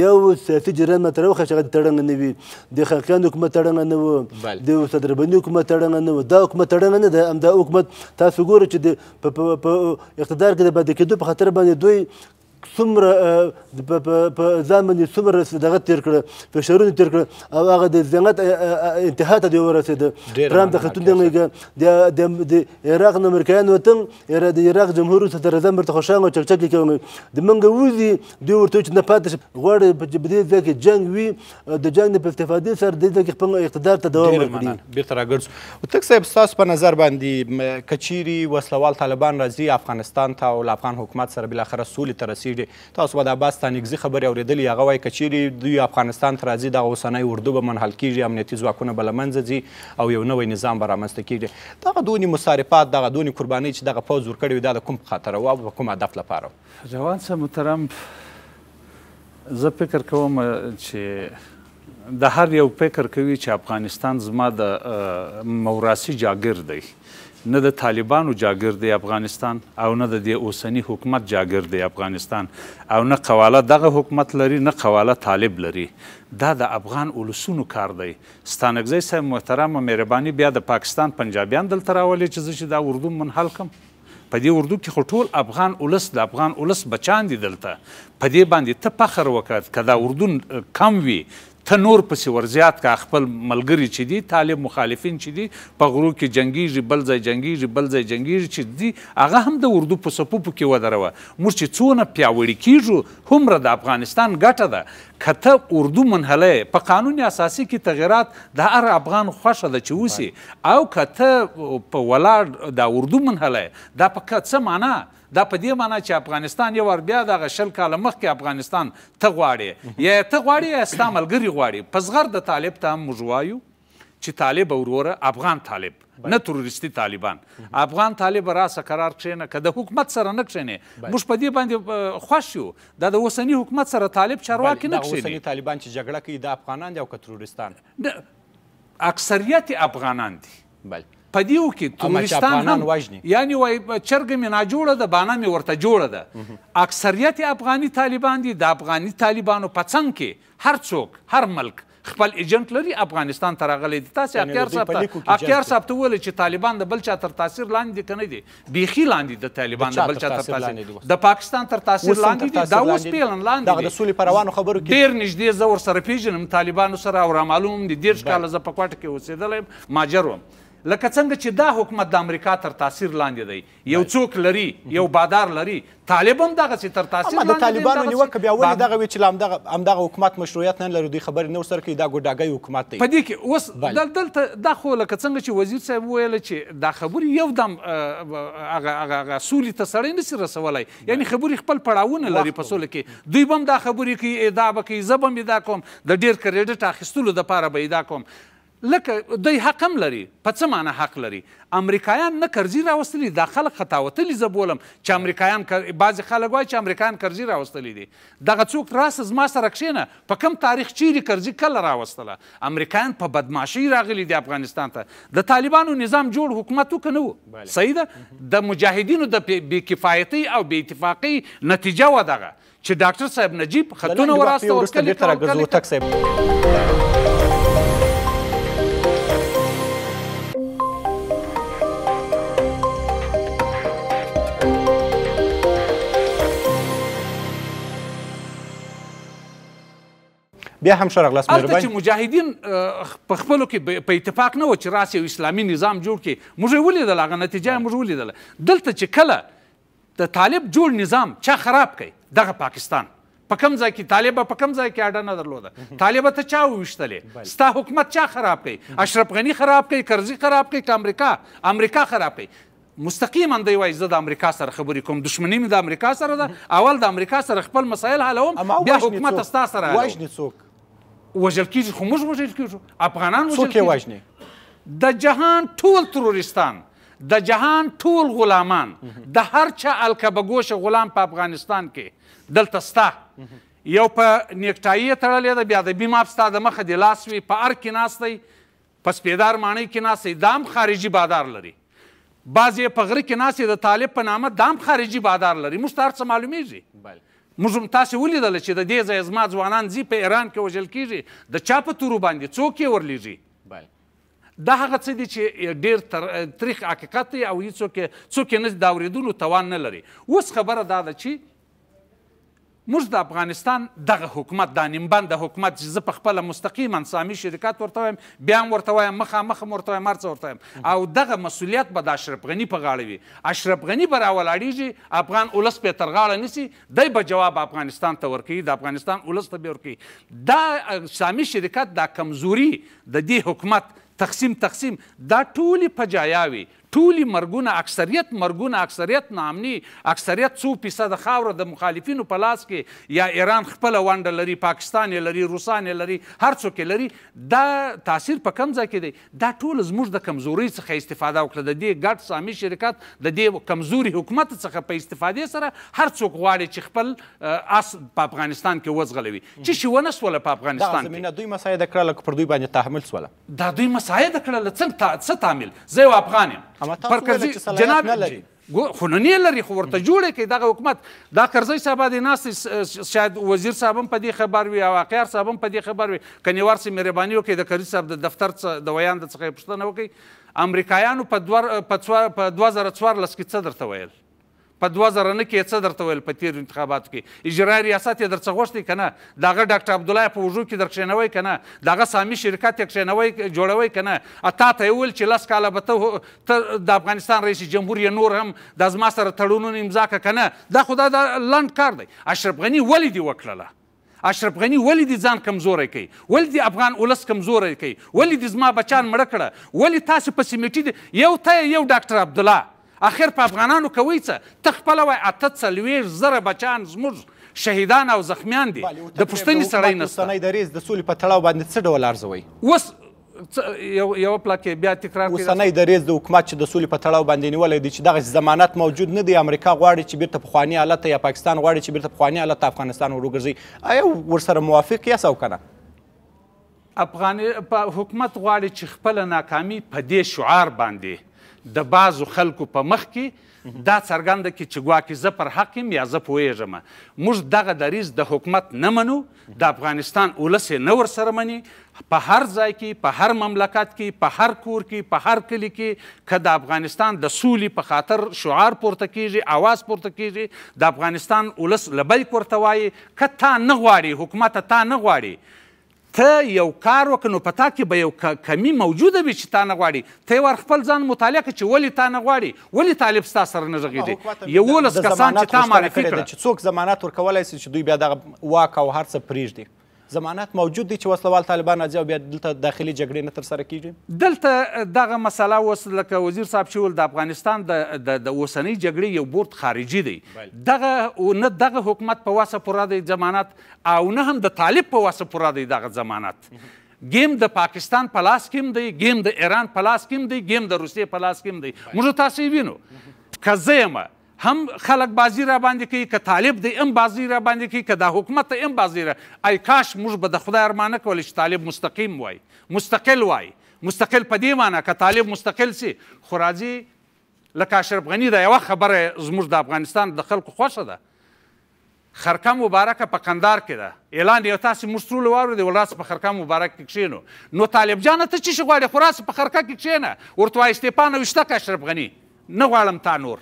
یو سیاسي جریان مطرح وخه چې تړنګ نه وي د خلقیان حکومت تړنګ نه و د صدربندي حکومت تړنګ نه و دا حکومت تړنګ نه ده همدا حکومت تاسو ګورئ چې په اقتدار کې د بده کېدو په خاطر باندې دوی څومره په ځان باندې څومره دغه تېر کړه فشارونه تېر کړه او هغه د زیانت انتها ته دی ورسېده ټرمپ د ختون د عراق نه امریکایان وتم د عراق جمهور رئیس ته رضا مرته خوشحاله چکچک کوي د منګه وزي دوی ورته چې نه پاتې غواړي په دې ځای کې جنگ وي د جنگ نه په استفادې سره د دې کې خپل اقتدار ته دوام ورکړي بیرته راګرځو تک صاحب تاسو په نظر باندې کچيري وسلوال طالبان راځي افغانستان ته او افغان حکومت سره بل اخر سولې ترسي رسیږي تاسو به د عباس تانیګزي خبرې اورېدلې هغه وایي که چیرې دوی افغانستان ته راځي دغه اوسنی اردو به منحل کیږي امنیتي ځواکونه به له منځه ځي او یو نوی نظام به رامنځته کیږي دغه دونې مصارفات دغه دونې قربانۍ چې دغه پوځ ورکړې وي دا د کوم خاطره وه او کوم هدف لپاره جوان صاحب محترم زه فکر کوم چې د هر یو فکر کوي چې افغانستان زما د موراثي جاګر دی نه د طالبانو جاګر دی افغانستان او نه د دې اوسنی حکومت جاګر دی افغانستان او نه قواله دغه حکومت لري نه قواله طالب لري دا د افغان اولسونو کار دی ستانکزی صاحب محترم مهرباني بیا د پاکستان پنجابیان دلته راولي چې زه چې دا اردو منحل کم په دې اردو کې خو ټول افغان اولس د افغان اولس بچان دي دلته په دې باندې ته فخر وکړه که دا اردو کم وي ته نور پسې ورزیات کا خپل ملګري چې دي طالب مخالفین چې دي په غرو کې جنگیږي بل ځای جنگیږي بل ځای جنگیږي چې دي هغه هم د اردو په سپوپو کې ودروه موږ چې څونه پیاوړي کیږو هومره د افغانستان ګټه ده کته اردو منحله په قانون اساسي کې تغیرات د هر افغان خوښه ده چې وسی او کته په ولاړ د اردو منحله دا په څه معنی دا په دې معنی چې افغانستان یو ور بیا دغه شل کاله مخکې افغانستان ته غواړې یا ته غواړې یا ستا ملګري غواړي په زغر د طالب ته هم موږ وایو چې طالب وروره افغان طالب نه تروریستي طالبان افغان طالب راسه قرار کښېنه که د حکومت سره نه کښېنې موږ په دې باندې خوښ یو دا د اوسني حکومت سره طالب چارواکي نه کښېني اوسني طالبان چې جګړه کوي د افغانان دي او که تروریستان اکثریت افغانان دي بله پدیو کې تونستان هم یعنی وای چرګ مې نه جوړه ده بانه مې ورته جوړه ده اکثریت افغاني طالبان دي د افغاني طالبانو په څنګ کې هر څوک هر ملک خپل ایجنټ لري افغانستان ته راغلی دي تاسې اختیار صاحب اختیار صاحب ته وویل چې طالبان د بل چا تر تاثیر لاندې دي که نه دي بیخي لاندې د طالبان د بل چا تر تاثیر د پاکستان تر تاثیر لاندې دي دا اوس پیلن لاندې دي د سولې په روانو خبرو کې ډېر نږدې زه ورسره پیژنم طالبانو سره او رامعلوم دي دېرش کاله زه په کوټه کې اوسېدلی یم ماجر وم لکه څنګه چې دا حکومت د امریکا تر تاثیر لاندې دی یو څوک لري یو بادار لري طالب هم دغسې تر تاثیر لاندې د طالبانو نیوکه بیا ولې دغه وي چې همدغه حکومت مشروعیت نه لري دوی خبرې نه ورسره کوي دا ګوډاګی حکومت دی په دې کې اوس دلته دا خو لکه څنګه چې وزیر صاحب وویل چې دا خبرې یو دم هغه هغه سولې ته سړی نشي رسولی یعنی خبرې خپل پړاوونه لري په سوله کې دوی به هم دا خبرې کوي دا به کوي زه به هم دا کوم د ډېر کریډټ اخیستلو دپاره به یې دا کوم لکه دوی حق هم لري په څه معنی حق لري امریکایان نه کرزي راوستلی دا خلک خطاوتلي زه بولم چې امریکایان بعضې خلک وایي چې امریکایان کرزي راوستلی دي دغه څوک راسه زما سره کښېنه په کم تاریخ چیرې کرزي کله راوستله امریکایان په بدمعشۍ راغلي دي افغانستان ته د طالبانو نظام جوړ حکومت و که نه و صحیح ده د مجاهدینو د بېکفایتۍ او بې اتفاقۍ نتیجه وه دغه چې ډاکټر صاحب نجیب خطونه وراستول کلي کلي بیا هم ښه راغلاست هلته چې مجاهدین په خپلو کې په اتفاق نه و چې راسي یو اسلامي نظام جوړ کړي موږ یې ولیدله هغه نتیجه یې موږ ولیدله دلته چې کله د طالب جوړ نظام چا خراب کوي دغه پاکستان په کوم ځای کې طالبه په کوم ځای کې اډه نه درلوده طالبه ته چا وویشتلې ستا حکومت چا خراب کوي اشرف غني خراب کوي کرزي خراب کوي که امریکا امریکا خراب کوي مستقیما دی وایي زه د امریکا سره خبرې کوم دښمني مې د امریکا سره ده اول د امریکا سره خپل مسایل حلوم بیا حکومت ستا سره وژنې څوک وژل کیږي خو موږ وژل کیږو افغانان وژل کیږي د جهان ټول تروریستان د جهان ټول غلامان د هر چا الکبګوش غلام په افغانستان کې دلته ستا یو په نیکټایي تړلې ده بیا د بیم اپ ستا د مخه دی لاس وی په ار کې ناستې په سپیدار مانی کې ناستې دام خارجي بادار لري بعضې په غره کې ناستې د طالب په نامه دام خارجي بادار لري موږ ته هر څه معلومیږي بله موږ تاسو ولیدل چې د دې ځای زما ځوانان ځي په ایران کې وژل کیږي د چا په تورو باندې څوک یې ورلیږي بله دا هغه څه دي چې ډېر تریخ حقیقت دی او هیڅوک څوک یې نه د اورېدلو توان نه لري اوس خبره دا ده چې موږ د افغانستان دغه حکومت دا نیمبند حکومت چې زه پخپله مستقیما سامي شرکت ورته وایم بیا هم ورته وایم مخامخ هم ورته وایم هر څه ورته وایم او دغه مسؤلیت به د اشرف غني په غاړه وي اشرف غني به راولاړېږي افغان ولس پې تر غاړه نیسي دی به جواب افغانستان ته ورکوي د افغانستان ولس ته به ورکوي دا سامي شرکت دا کمزوري د دې حکومت تقسیم تقسیم دا ټولې پجایاوي ټولي مرګونه اکثریت مرګونه اکثریت نامني اکثریت څو فیصده خاوره د مخالفینو په لاس کې یا ایران خپله ونډه لري پاکستان یې لري روسان یې لري هر څوک یې لري دا تاثیر په کم ځای کې دی دا ټول زموږ د کمزورۍ څخه استفاده وکړه د دې ګډ سامي شرکت د دې کمزوري حکومت څخه په استفادې سره هر څوک غواړي چې خپل اس په افغانستان کې وزغلوي چې شي ونه سوله په افغانستان کې دا زمينه دوی مساعده کړل پر دوی باندې تحمل سوله دا دوی مساعده کړل څنګه څه تعامل زه افغان یم مرکزي جناب خو نه لري خو ورته جوړه کې دغه حکومت دا کرزی صاحب د ناس شاید وزیر صاحب هم په دې خبر وي او اقیار صاحب هم په دې خبر وي کنیوار سي مهرباني وکړي د کرزی صاحب د دفتر د ویاند څخه پوښتنه وکړي امریکایانو په 2014 کې څه درته ویل په 2009 کې څه درته ویل په تیر انتخاباتو کې اجرا ریاست یې درڅ غوښتي کنه داغه ډاکټر عبد الله په وجو کې درښینوي کنه داغه سامي شرکت یې کښینوي جوړوي کنه اتا ته ویل چې لاس کاله به ته د افغانستان رئیس جمهور یې نور هم د زما سره تړونونه امضا کنه دا خدا د لند کار دی اشرف غنی ولې دی وکړله اشرف غنی ولې د ځان کمزوري کوي ولې د افغان ولس کمزوري کوي ولې د زما بچان مړه کړه ولې تاسو په سیمټي یو ته یو ډاکټر عبد الله اخر په افغانانو کوي څه ته خپله وایي اته څلوېښت زره بچیان زموږ شهیدان او زخمیان دي د پوښتنې سړی نهسته دریز د سولې په تړاو باندې څه ډول ارزوئ اوس یو یو پلاکې بیا تکرار کړئ اوسنی دریز د حکومت چې د سولې په تړاو باندې نیولی دی چې دغسې ضمانت موجود نه دی امریکا غواړي چې بیرته پخواني حالت ته یا پاکستان غواړي چې بیرته پخواني حالت ته افغانستان وروګرځي آیا ورسره موافق یاست او که نه افغان حکومت غواړي چې خپله ناکامي په دې شعار باندې د بعضو خلکو په مخ کې دا څرګنده کې چې ګواکې زه پر حق یم یا زه پوهېږم موږ دغه دریز د حکومت نه منو د افغانستان ولس یې نه ورسره مني په هر ځای کې په هر مملکت کې په هر کور کې په هر کلي کې که د افغانستان د سولې په خاطر شعار پورته کیږي اواز پورته کیږي د افغانستان ولس لبیک ورته وایي که تا نه غواړي حکومت تا نه غواړي ته یو کار وکړه نو په تا کې به یو کمی موجوده وي چې تا نه غواړي ته یې ور خپل ځان مطالعه کړه چې ولې تا نه غواړي ولې طالب ستا سره نه غږېدی یوولس کسان چې تا معرفي کړه چې څوک ضمانت ورکولی سي چې دوی بیا دغه واک او هر څه پرېږدي ضمانت موجود دی چې وسلوال طالبان راځي او بیا دلته داخلي جګړې نه ترسره کیږي دلته دغه مسله اوس لکه وزیر صاحب چې د افغانستان د د اوسنۍ جګړې یو بورد خارجي دی دغه نه دغه حکومت په واسه پوره دی ضمانت او نه هم د طالب په واسه پوره دی دغه ضمانت ګیم د پاکستان په لاس کې دی ګیم د ایران په لاس کې دی ګیم د روسیې په لاس کې دی موږ تاسو وینو که زه هم خلک بازی را باندې کوي که طالب دی هم بازی را باندې کوي که دا حکومت هم بازی را ای کاش موږ به د خدای ارمانه کولی چې طالب مستقیم وای مستقل وای مستقل په دې معنی که طالب مستقل سي خو راځي لکه اشرف غني دا یوه خبره زموږ د افغانستان د خلکو خوښه ده خرقه مبارکه په قندار کې ده اعلان یو تاسې موږ ټول واورېدې ول راسه په خرقه مبارک کې کښېنو نو طالب جانه ته څه شي غواړې خو راسه په خرقه کې کښېنه ورته وایه استعفا نه وشته که اشرف غني نه غواړم تا نور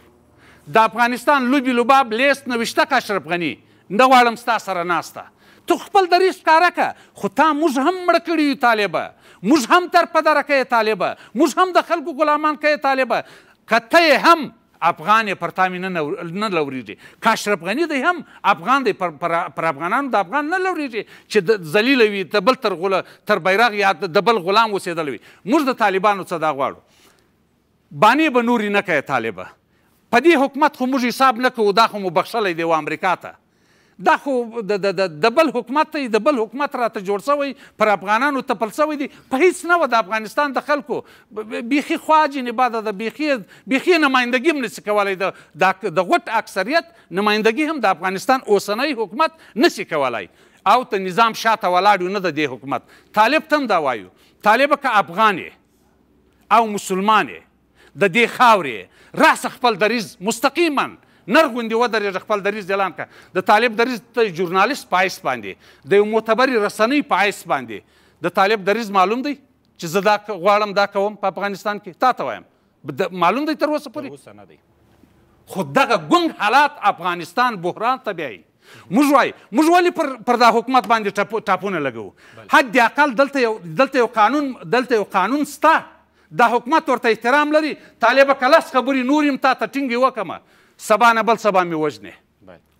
د افغانستان لوبي لوباب لیست نوشته کشرف غني نه غواړم ستا سره ناسته تو خپل دریس کاره که خو تا موږ هم مړه کړي یو طالبه موږ هم تر پدره که طالبه موږ هم د خلکو غلامان که طالبه که هم افغان پر تا مې نه لورېږي که اشرف غني دی هم افغان دی پر, پر افغانانو د افغان نه لورېږي چې ذلیله وي د بل تر غله تر بیرغ یا د بل غلام اوسېدلی وي موږ د طالبانو څه دا غواړو بانې به نورې نه کوې طالبه په دې حکومت خو موږ حساب نه کوو دا خو مو بخښلی دی و امریکا ته دا خو د بل حکومت ته د بل حکومت راته جوړ سوی پر افغانانو تپل سوی دی په هیڅ نه و د افغانستان د خلکو بیخي خواجینې بعد د بیخي بیخي نمایندګي هم نشي کولی د غټ اکثریت نمایندګي هم د افغانستان اوسنی حکومت نشي کولی او ته نظام شاته ولاړ نه د دې حکومت طالب ته هم دا وایو طالبه که افغان او مسلمان یې د دې خاورې راسه خپل دریز مستقیما نرغوندې ودرېږه خپل دریز اعلان کړه د طالب دریز ته ژورنالیست په حیث باندې د یو معتبرې رسنۍ په حیث باندې د طالب دریز معلوم دی چې زه دا غواړم دا کوم په افغانستان کې تا ته وایم معلوم دی تر اوسه پورې خو دغه ګنګ حالات افغانستان بحران ته بیایي موږ وای موږ ولې پر پر دا حکومت باندې ټاپونه لګو حد اقل دلته یو دلته یو قانون دلته یو قانون سته دا حکومت ورته احترام لري طالبه که لس خبرې نور یم تا ته ټینګې وکړمه سبا نه بل سبا مې وژنې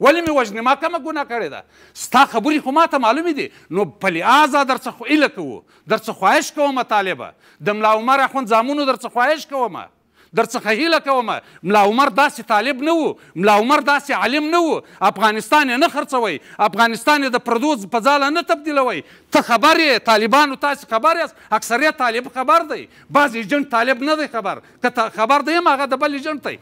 ولې مې وژنې ما کمه ګناه کړې ده ستا خبرې خو ماته معلومې دي نو په لحاظه در څه خو ایله کوو در څه خواهش کومه طالبه د ملا عمر اخوند زامونو در څه خواهش کومه در څخه هیله کوم ملا عمر داسې طالب نه و ملا عمر داسې عالم نه و افغانستان یې نه خرڅوئ افغانستان یې د پردو په ځاله نه تبدیلوئ ته خبر یې طالبانو تاسې خبر یاست اکثریت طالب خبر دی بعض ایجنټ طالب نه دی خبر که خبر دی هم هغه د بل ایجنټ دی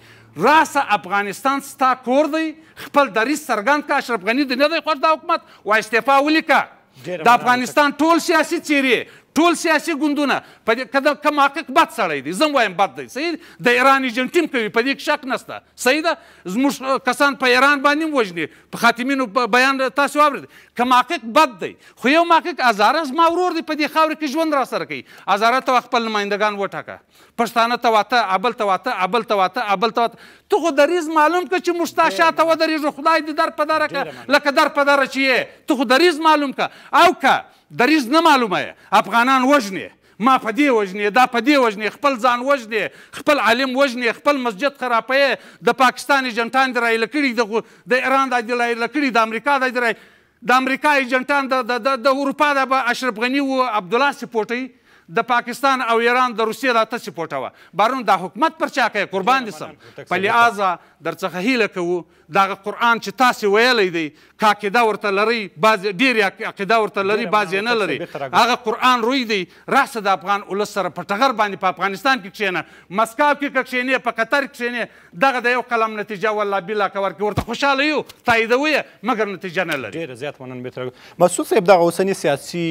راسه افغانستان ستا کور دی خپل دریز څرګند که اشرف غني دی نه دی خوښ دا حکومت وایي استعفا ولیکه د افغانستان ټول سیاسي څیرې ټول سیاسي ګوندونه په دې کده که محقق بد سړی دی زه وایم بد دی صحیح د ایران ایجنټ هم کوي په دې کې شک نشته صحیح ده زموږ کسان په ایران باندې هم وژني په خاتمینو بیان تاسو واورئ که محقق بد دی خو یو محقق هزاره زما ورور دی په دې خاورې کې ژوند راسره کوي هزاره ته خپل نمایندګان وټاکه پښتانه ته واته ابل ته واته ابل ته واته ابل ته واته ته خو دریز معلوم که چې موږ تا شاته ودرېږو خدای دې در په دره کړه لکه در په دره چې یې ته خو دریز معلوم که او که دریز نه معلومه افغانان وژنې ما په دې وژنې دا په دې وژنې خپل ځان وژنې خپل عالم وژنې خپل مسجد خرابوي د پاکستان ایجنټان دې رایله کړي د د ایران دا دې رایله کړي د امریکا دا دې د امریکا ایجنټان د د اروپا د اشرف غني و عبدالله سپوټی د پاکستان او ایران د روسیې راته سپورټه وه بارون دا حکومت پر چا کوي قربان دي سم په لحاظه درڅخه هیله کوو دغه قرآن چې تاسې ویلی دی که عقیده ورته لرئ بعضې ډېرې عقیده ورته لرئ بعضې نه لري هغه قرآن روی دی راسه د افغان ولس سره په ټغر باندې په افغانستان کې کښېنه مسکو کې که کښېنې په قطر کې کښېنې دغه د یو قلم نتیجه والله بلا که ورکړي ورته خوشحاله یو تاییدوی مګر نتیجه نه لري ډېره زیات مننه مسعود صاحب دغه اوسني سیاسي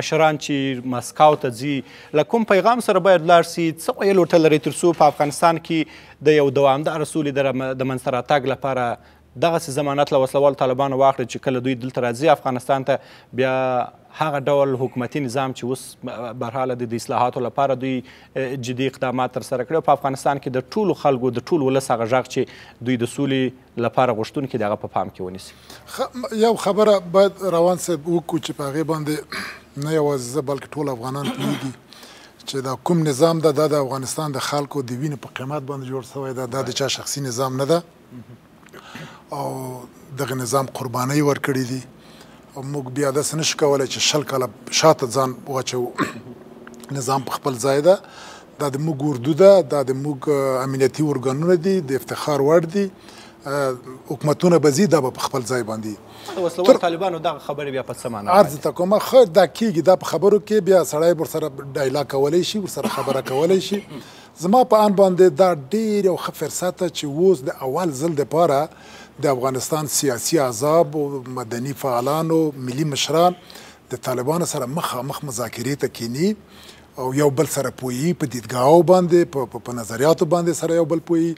مشران چې ځي مسکو ته ځي له کوم پیغام سره باید لاړ سي څه ویلو ته لري تر څو په افغانستان کې د یو دوامدار اصول د منځته راتګ لپاره دغسې ضمانت له وسلوال طالبانو واخلي چې کله دوی دلته راځي افغانستان ته بیا هغه ډول حکومتي نظام چې اوس برحاله د اصلاحاتو لپاره دوی جدي اقدامات ترسره کړي په افغانستان کې د ټولو خلکو د ټول ولس هغه غږ چې دوی د سولې لپاره غوښتونکي د هغه په پا پام کې ونیسي خ... یو خبره باید روان صاحب وکړو چې په هغې باندې نه یوازې زه بلکې ټول افغانان پوهېږي چې دا کوم نظام ده دا د افغانستان د خلکو د وینې په قیمت باندې جوړ شوی ده دا د چا شخصي نظام نه ده او دغه نظام قربانۍ ورکړي دي او موږ بیا داسې نشو کولی چې شل کاله شاته ځان واچو نظام په خپل ځای ده دا د موږ اردو ده دا د موږ امنیتي ارګانونه دي د افتخار وړ دي حکومتونه به ځي دا به په خپل ځای باندې وسلوال طالبانو دا خبرې بیا په څه معنا عرض ته کومه خو دا کیږي دا په خبرو کې بیا سړی ورسره ډایلا کولی شي ورسره خبره کولی شي زما په ان باندې دا ډیر یو ښه فرصت چې اوس د اول ځل دپاره د افغانستان سیاسي عذاب او مدني فعالانو ملي مشران د طالبانو سره مخامخ مذاکرې ته کینی او یو بل سره پوي په دیدګاو باندې په نظریاتو باندې سره یو بل پوي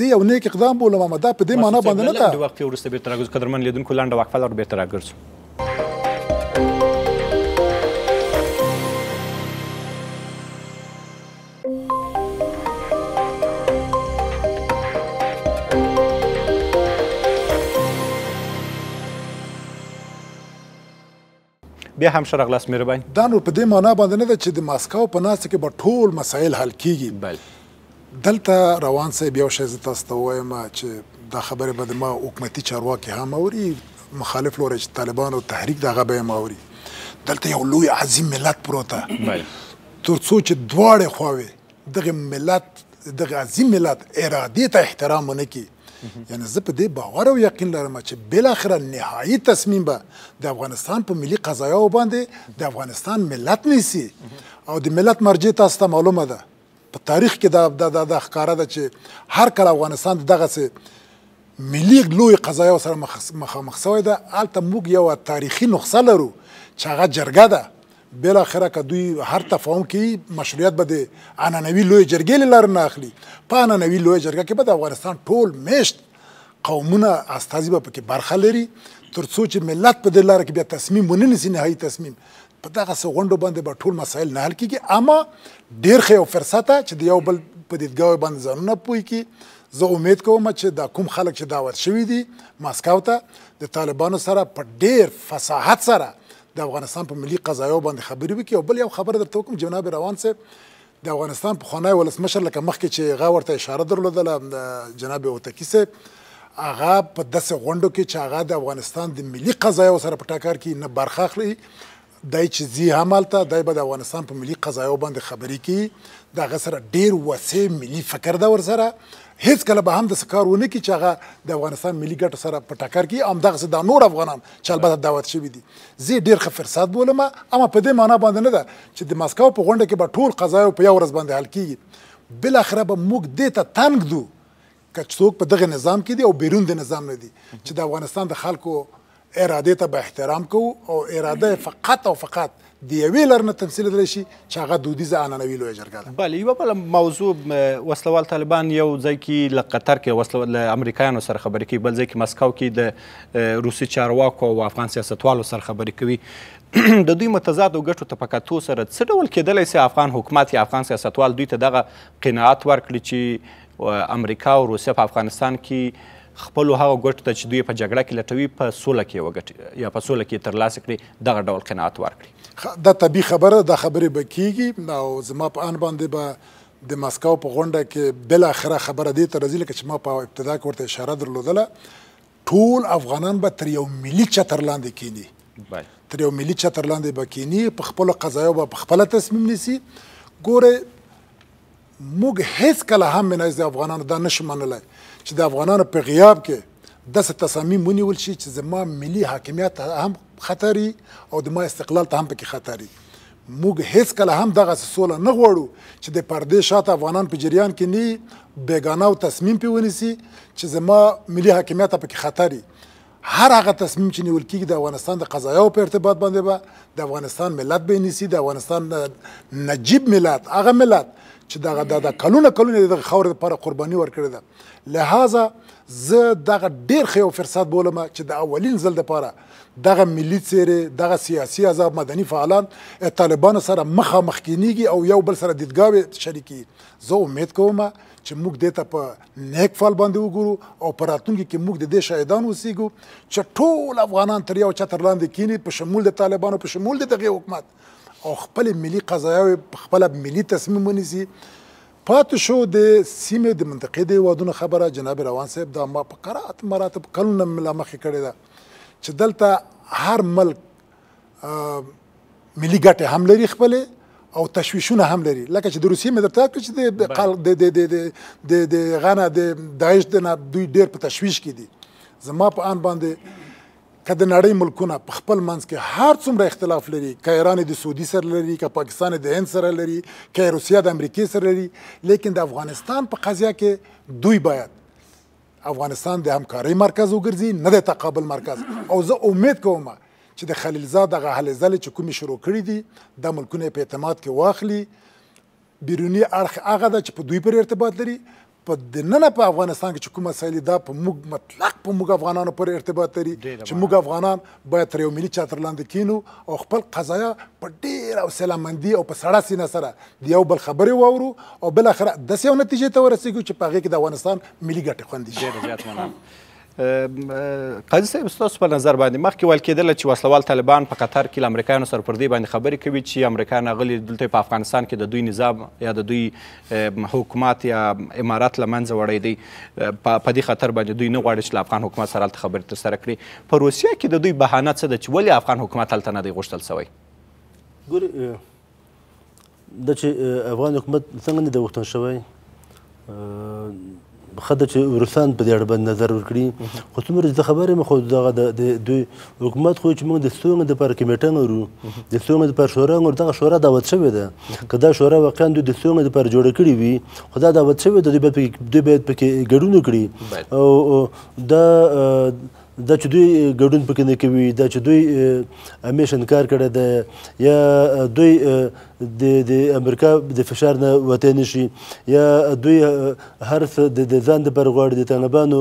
زه یو نیک اقدام بولم اما دا په دې معنا باندې نه ده د وخت وروسته به ترګز قدرمن لیدونکو لاندې وقفه لور به ترګرځو بیا هم ښه راغلاست مهربان دا نور په دې معنا باندې نه ده چې د ماسکو په ناسته کې به ټول مسایل حل کیږي بل دلته روان صاحب یو شی زه تاسو ته وایم چې دا خبره به د ما حکومتي چارواکي هم اوري مخالف لورج طالبان او تحریک دغه به هم اوري دلته یو لوی عظیم ملت پروته ترڅو چې دواړه خواوې دغه ملت دغه عظیم ملت ارادې ته احترام ونه کړي یعنی زه په دې باور او یقین لرم چې بل اخره نهایی تصمیم به د افغانستان په ملي قضایا باندې د افغانستان ملت نیسی او د ملت مرجع تاسو ته معلومه ده په تاریخ کې دا د د ښکارا ده چې هر کله افغانستان دغه څه ملي لوی قضایا سره مخامخ شوی ده هلته موږ یو تاریخي نسخه لرو چې هغه جرګه ده بل اخره که دوی هر تفاهم کوي مشروعیت به د عنعنوي لوی جرګې له لارې نه اخلي په عنعنوي لوی جرګه کې به د افغانستان ټول میشت قومونه استازي به پکې برخه لري تر څو چې ملت په دې لاره کې بیا تصمیم ونه نیسي نهایي تصمیم په دغه څه غونډو باندې به ټول مسایل نه حل کېږي اما ډېر ښه یو فرصت چې د یو بل په دیدګاو باندې ځانونه پوه کړي زه امید کوم چې دا کوم خلک چې دعوت شوي دي ماسکاو ته د طالبانو سره په ډېر فصاحت سره د افغانستان په ملي قضایو باندې خبرې وکړي او بل یو خبر درته وکم جناب روان سه د افغانستان په خنای ولسمشر لکه مخکې چې غاور ته اشاره درلوده جناب اوتکی سه هغه په داسې غونډو کې چې هغه د افغانستان د ملي قضایو سره په ټاکر کې نه برخه اخلي دای چې زی همالته دای به د افغانستان په ملي قضایو باندې خبرې کوي دغه سره ډیر وسې ملي فکر دا ور سره هیڅ کله به هم د سکار ونه کی چې هغه د افغانستان ملي ګټو سره په ټکر کې ام دغه د نور افغانان چې البته دعوت شوی دي زه ډیر ښه فرصت بولم اما په دې معنی باندې نه ده چې د مسکو په غونډه کې به ټول قضایو په یو ورځ باندې حل کیږي بل اخره به موږ دې ته تنگ دو که څوک په دغه نظام کې دي او بیرون د نظام نه دي چې د افغانستان د خلکو اراده ته به احترام کوو او اراده فقط او فقط د یوې لر نه تمثیلېدلی شي چې هغه دودیزه عنعنوي لویه جرګه ده بله یوه بله موضوع وسلوال طالبان یو ځای کې له قطر کې له امریکایانو سره خبرې کوي بل ځای کې مسکو کې د روسي چارواکو او افغان سیاستوالو سره خبرې کوي <clears throat> د دوی متضادو ګټو ته په کتو سره څه ډول کېدلی سي افغان حکومت یا افغان سیاستوال دوی ته دغه قناعت ورکړي چې امریکا او روسیه په افغانستان کې خپل هغه ګټو ته چې دوی په جګړه کې لټوي په سوله کې وګټي یا په سوله کې ترلاسه کړي دغه ډول قناعت ورکړي دا طبي خبره د خبرې به کیږي او زما په ان باندې به د مسکو په غونډه کې بل اخره خبره دې ته راځي لکه چې ما په ابتدا کې ورته اشاره درلودله ټول افغانان به تر یو ملي چتر لاندې کینی تر یو ملي چتر لاندې به کینی په خپل قضایو به په خپل تصمیم نیسي ګوره موږ هیڅ کله هم نه د افغانانو دا نشو منلای چې د افغانانو په غیاب کې داسې تصامیم ونیول شي چې زما ملي حاکمیت هم خطري او د ما استقلال ته هم پکې خطري موږ هیڅ کله هم دغه سوله نه غواړو چې د پردې شاته افغانان په جریان کې نه بیگانه او تصمیم پی ونیسي چې زما ملي حاکمیت پکې خطري هر هغه تصمیم چې نیول کېږي د افغانستان د قضایه او په ارتباط باندې به با د افغانستان ملت به نیسي د افغانستان نجیب ملت هغه ملت چې دغه د کلونه کلونه د خاور لپاره قرباني ورکړې ده لہذا زه دغه ډیر خیو فرصت بولم چې د اولین ځل لپاره دغه ملي څیرې دغه سیاسي عذاب مدني فعالان طالبان سره مخامخ کینیږي او یو بل سره دیدګاوي شریکي زه امید کوم چې موږ دته په نیک فال باندې وګورو او په راتلونکي کې موږ د دې شاهدان اوسېږو چې ټول افغانان تر یو چتر لاندې کینی په شمول د طالبانو په شمول د دغه حکومت او خپل ملي قضایا خپل ملي تصمیم ونیسي پاتې شو د سیمې د منطقې د وادونو خبره جناب روان صاحب دا ما په قرات مراتب کلونه ملا مخې کړې ده چې دلته هر ملک ملي ګټه هم لري خپله او تشویشونه هم لري لکه چې د روسیې مدرته کې چې د قال د د د د د غانا د داعش د دوی ډیر په تشویش کې دي زما په ان باندې که د نړۍ ملکونه په خپل منځ کې هر څومره اختلاف لري که ایران د سعودي سره لري که پاکستان د هند سره لري که روسیه د امریکې سره لري لیکن د افغانستان په قضیه کې دوی باید افغانستان د همکارۍ مرکز وګرځي نه د تقابل مرکز او زه امید کوم چې د خلیلزاد دغه هلې ځلې چې کومې شروع کړي دي دا ملکونه په اعتماد کې واخلي بیرونی اړخ هغه ده چې په دوی پر ارتباط لري په د نن په افغانستان کې چې کوم مسایل دا په موږ مطلق په موږ افغانانو پر ارتباط لري چې موږ افغانان باید تر یو ملي چتر لاندې کینو او خپل قضایا په ډیر او سلامندی او په سړه سینه سره د یو بل خبرې واورو او بل اخر د یو نتیجې ته ورسیږو چې په هغه کې د افغانستان ملي ګټه خوندي شي قاضي صاحب ستاسو په نظر باندې مخکې ویل کېدله چې وسلوال طالبان په قطر کې له امریکایانو سره پر دې باندې خبرې کوي چې امریکا ناغلي دلته په افغانستان کې د دوی نظام یا د دوی حکومت یا امارات له منځه وړی دی په دې خطر باندې دوی نه غواړي چې له افغان حکومت سره هلته خبرې ترسره کړي په روسیه کې د دوی بهانه څه ده چې ولې افغان حکومت هلته نه دی غوښتل سوی ګورې دا چې افغان حکومت څنګه نه دی غوښتل شوی خدای چې روسان په دې اړه باندې نظر ورکړي خو څومره زه خبرې مې خو دغه د دوی حکومت خو چې موږ د سوینګ د پر کمیټه غورو د سوینګ د پر شورا غور دغه شورا دعوت شوې ده که دا شورا واقعا د سوینګ د پر جوړ کړي وي خو دا دعوت شوې ده دوی باید پکې ګډون وکړي او دا دا چې دوی ګډون پکې نه کوي دا چې دوی همیشه انکار کړی دی یا دوی د د امریکا د فشار نه وتی نشي یا دوی هر څه د ځان د پر غواړي د طالبانو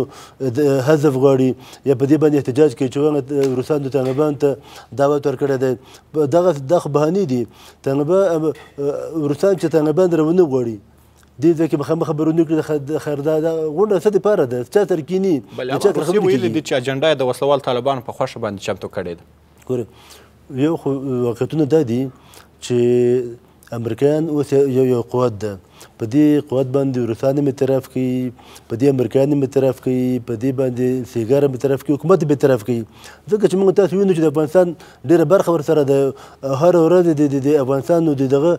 د حذف غواړي یا په دې باندې احتجاج کوي چې وغه روسان د طالبان ته دعوت ورکړی دی دغه دغه بهانې دي طالبان روسان چې طالبان درونه غواړي دې ځکه مخه خبرونه کړې د خیرداد غونډه څه د پاره ده چا ترکینی د چا تر خبرې ویل د چا اجنډا د وسوال طالبان په خوښه باندې چمتو کړي ده ګوره یو خو واقعیتونه دا دي چې امریکایان اوس یو یو قوت ده په دې قوت باندې روسان هم اعتراف کوي په دې امریکایان هم اعتراف کوي په دې باندې سیګار هم اعتراف کوي حکومت هم اعتراف کوي ځکه چې موږ تاسو وینو چې د افغانستان ډېره برخه ورسره د هر ورځ د افغانستان د دغه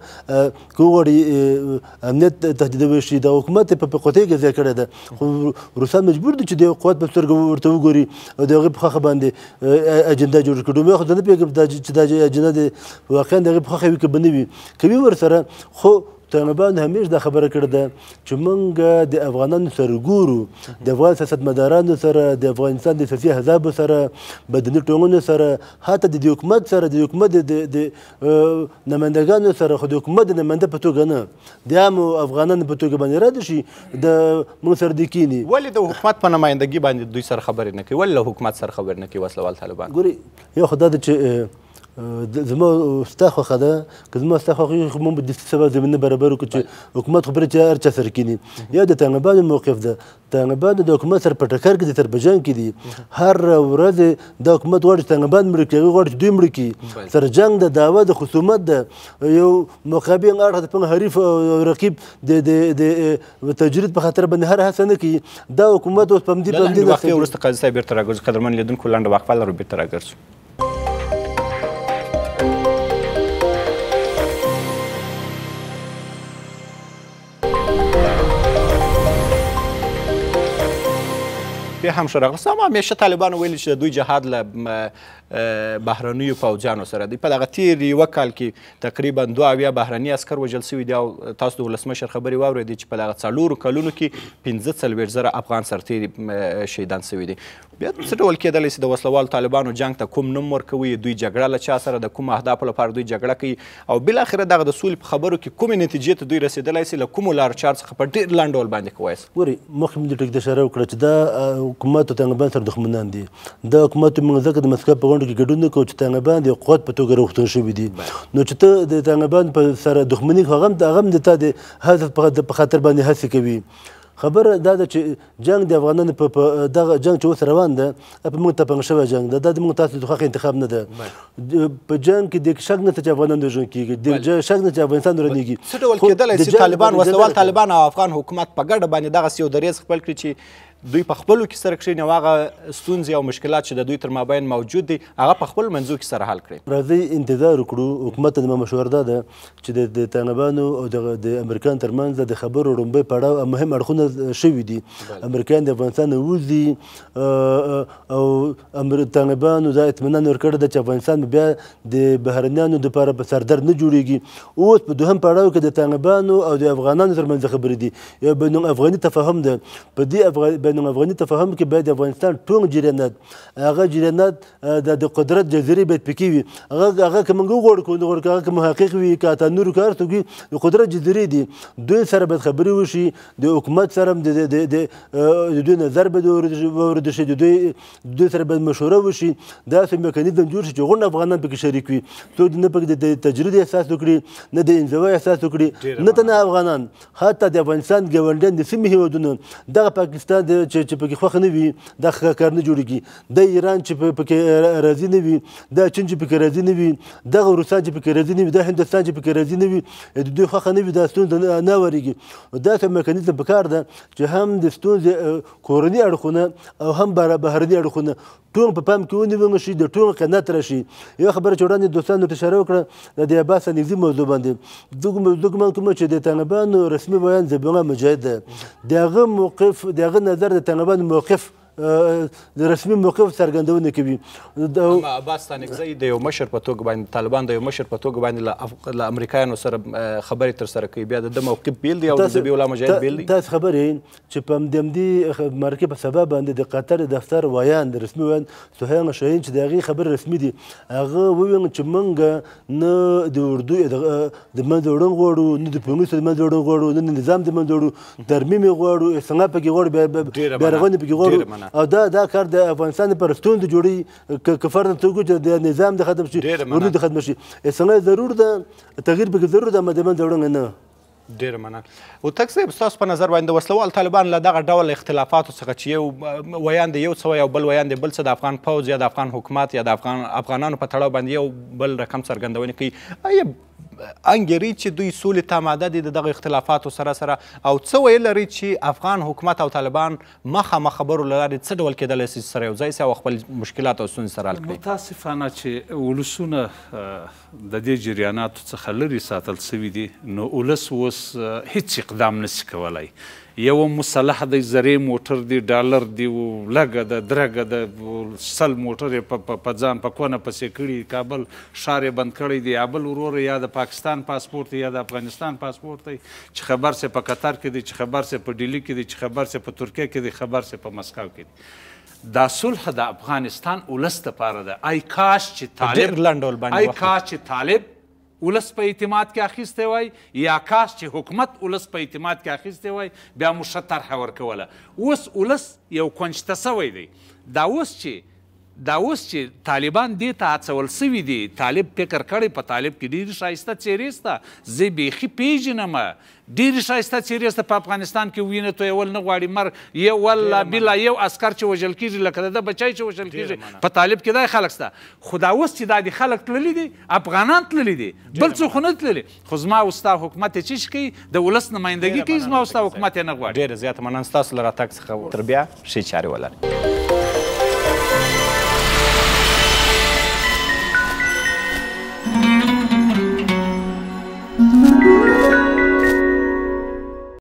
کوغړي امنیت تهدیدوي شي د حکومت په قوتۍ کې ځای کړی ده خو روسان مجبور دي چې د قوت په سترګه ورته وګوري او د هغې په خوښه باندې اجنډا جوړ کړي دوی خو زه نه پوهېږم چې دا اجنډا واقعا د هغې په خوښه وي که به نه وي که وي ورسره خو طالبانو همیش دا خبره کړې ده چې موږ د افغانانو سره ګورو د افغان سیاستمدارانو سره د افغانستان د سیاسي احزابو سره بدني ټولنو سره حتی د حکومت سره د حکومت د نمایندګانو سره خو د حکومت د نماینده په توګه نه د عامو افغانانو په توګه باندې راده شي د موږ سره د کینی ولې د حکومت په نمایندګي باندې دوی سره خبرې نه کوي ولې له حکومت سره خبرې نه کوي وسلوال طالبان ګوري یو خدای چې زما ستا خوښه ده که زما ستا خوښه وي موږ به د سبا زمینه برابر وکړو چې حکومت خو پرې چې هر چا سره کینی یا د طالبانو موقف ده طالبان د حکومت سره په ټکر کې دي تربجن کې دي هر ورځ د حکومت غواړي چې طالبان مړه کړي هغوی غواړي چې دوی مړه کړي سره جنګ د دعوه د خصومت ده یو مقابل اړخ د حریف رقیب د د د تجرید په خاطر باندې هر هڅه نه کوي دا حکومت اوس په همدې په همدې وخت کې وروسته قاضي صاحب بیرته راګرځي قدرمن لیدونکو لنډه وقفه لرو بیرته راګرځو به هم شو اما میشه همیشه طالبان ویل چې دوی جهاد له بهرنیو پوځیانو سره دی په دغه تیر یوه کال کې تقریبا دوه اویا بهرني اسکر وژل سوي دي او تاسو د ولسمشر خبرې واورېدې چې په دغه څلورو کلونو کې پنځه څلوېښت زره افغان سرتېري شهیدان سوي دي بیا څه ډول کېدلی سي د وسلوالو طالبانو جنګ ته کوم نوم ورکوي دوی جګړه له چا سره د کوم اهدافو لپاره دوی جګړه کوي او بالاخره دغه د سولې په خبرو کې کومې نتیجې ته دوی رسېدلی سي له کومو لارو چارو څخه په ډېر لنډ ډول باندې کوایس ګورئ مخکې مې د ټکي اشاره وکړه چې دا حکومت او طالبان سره دښمنان دي دا حکومت موږ ځکه د مسکه په غونډو کې ګډون نه کوو چې طالبان د قوت په توګه راوښتل شوي دي نو چې ته د طالبان په سره دښمني خو هم هغه هم د تا د هدف په خاطر باندې هڅې کوي خبره دا ده چې جنگ د افغانانو په دغه جنگ چې اوس روان ده په موږ ته پنګ شوی جنگ ده دا د موږ تاسو د حق انتخاب نه ده په جنگ کې د شک نه چې افغانان د ژوند کېږي د شک نه چې افغانستان رنګي څه ډول کېدلی چې طالبان وسلوال طالبان او افغان حکومت په ګډه باندې دغه سیو دریز خپل کړي چې دوی په خپلو کې سره کښېني او هغه ستونزې او مشکلات چې د دوی تر مابین موجود دي هغه په خپل منځو کې سره حل کړي راځئ انتظار وکړو حکومت ته زما مشوره دا ده چې د طالبانو او د امریکایانو ترمنځ د خبرو لومبی پړاو مهم اړخونه شوي دي امریکایان د افغانستان نه وځي او طالبانو دا اطمینان ورکړی ده چې افغانستان بیا د بهرنیانو دپاره به سردر نه جوړېږي اوس په دوهم پړاو کې د طالبانو او د افغانانو ترمنځ خبرې دي یو بین افغاني تفاهم ده په دې افغاني نو افغاني تفهم کې باید افغانستان ټول جریانات هغه جریانات د قدرت جزیرې باید پکې وي هغه هغه کوم غوړ کو غوړ کا کوم محقق وي کا ته نور کار ته د قدرت جزیرې دي دوی سره باید خبرې وشي د حکومت سره د د د دوی نظر به ورد شي د دوی دوی سره باید مشوره وشي دا سم میکانیزم جوړ شي چې غون افغانان پکې شریک وي څو نه پکې د تجربه احساس وکړي نه د انزوا احساس وکړي نه تنه افغانان حتی د افغانستان ګوندان د سیمې هیوادونو دغه پاکستان د چې پکې خوښ نه وي دا کار نه جوړیږي د ایران چې پکې راضي نه وي د چین چې پکې راضي نه وي دغه روسان چې پکې راضي نه وي د هندستان چې پکې راضي نه وي د دوی خوښه نه وي دا ستونزه نه ورېږي داسې میکانیزم پکار ده چې هم د ستونزې کورني اړخونه او هم بهرني اړخونه ټول په پام کې ونیول شي د ټول قنات راشي یو خبره چې وړاندې دوستانو اشاره وکړه د دې عباس نږدې موضوع باندې دغه دغه کوم چې د طالبانو رسمي بیان زبېغه مجاهد ده دغه موقف دغه نظر در دەتەنەبەت موقف د رسمي موقف څرګندونه کوي اما عباس تانکزی د یو مشر په توګه باندې طالبان د یو مشر په توګه باندې له اف... امریکایانو سره خبرې ترسره کوي بیا د موقف بیل دی او د زبی الله مجاهد بیل دی تاسو خبرې چې په دمدې مرکه په سبب باندې د قطر دفتر ویان د رسمي ویان سهیل شاهین چې د هغې خبر رسمي دي هغه وویل چې منګه نه د اردو د منځ وړن غواړو نه د پولیسو د منځ وړن غواړو نه نظام د منځ وړو ترمیم غواړو څنګه پکې غواړو بیرغونه پکې غواړو او دا دا کار د افغانستان لپاره ستون د جوړي کفر ته وګورو چې د نظام د ختم شي ورته د ختم شي څنګه ضرور ده تغییر به ضرور ده مدمن ضرور نه ډیر مننه او تکسیب تاسو په نظر باندې وسلوال طالبان له دغه ډول اختلافاتو څخه چې یو ویان دی یو څه یو بل ویان دی بل څه د افغان پوز یا د افغان حکومت یا د افغان افغانانو په تړاو باندې یو بل رقم څرګندونه کوي آیا انګری چې دوی سولې ته آماده دي دغه اختلافاتو سره سره او څه ویل لري چې افغان حکومت او طالبان مخامخ خبرو لري څه ډول کېدلی سي سره یو ځای سي او خپل مشکلات او ستونزې سره حل کړي متاسفانه چې ولسونه د دې جریاناتو څخه لرې ساتل سوي دي نو ولس اوس اوس هیڅ اقدام نشي کولی یو مسلح دی زرې موټر دی ډالر دی لګه ده درګه ده سل موټر یې په ځان په کونه پسې کړي کابل ښار یې بند کړی دی ابل ورور یا د پاکستان پاسپورت یا د افغانستان پاسپورت دی چې خبر سه په قطر کې دی چې خبر سه په ډیلی کې دی چې خبر سه په ترکیه کې دی خبر سه په مسکو کې دی دا صلح د افغانستان ولست لپاره ده آی کاش چې طالب ډیر لنډول باندې آی کاش چې طالب ولس په اعتماد کې اخیستی وای یا کاش چې حکومت ولس په اعتماد کې اخیستی وای بیا موږ ښه طرحه ورکوله اوس ولس یو کونجته سوی دی دا اوس چې دا اوس چې طالبان دې ته هڅول سوي دي طالب فکر کړی په طالب کې ډېرې ښایسته څېرې شته زه بیخي پېژنم ډېرې ښایسته څېرې شته په افغانستان کې وینه تویول نه غواړي مر یو والله بلا یو عسکر چې وژل کېږي لکه د ده بچی چې وژل کېږي په طالب کې دا خلک شته خو دا اوس چې دا دي خلک تللي دي افغانان تللي دي بل څوک خو نه تللي خو زما او ستا حکومت یې چې کوي د ولس نمایندګي کوي زما او ستا حکومت یې نه غواړي ډېره زیاته مننه ستاسو له راتګ څخه تر بیا ښې چارې ولرئ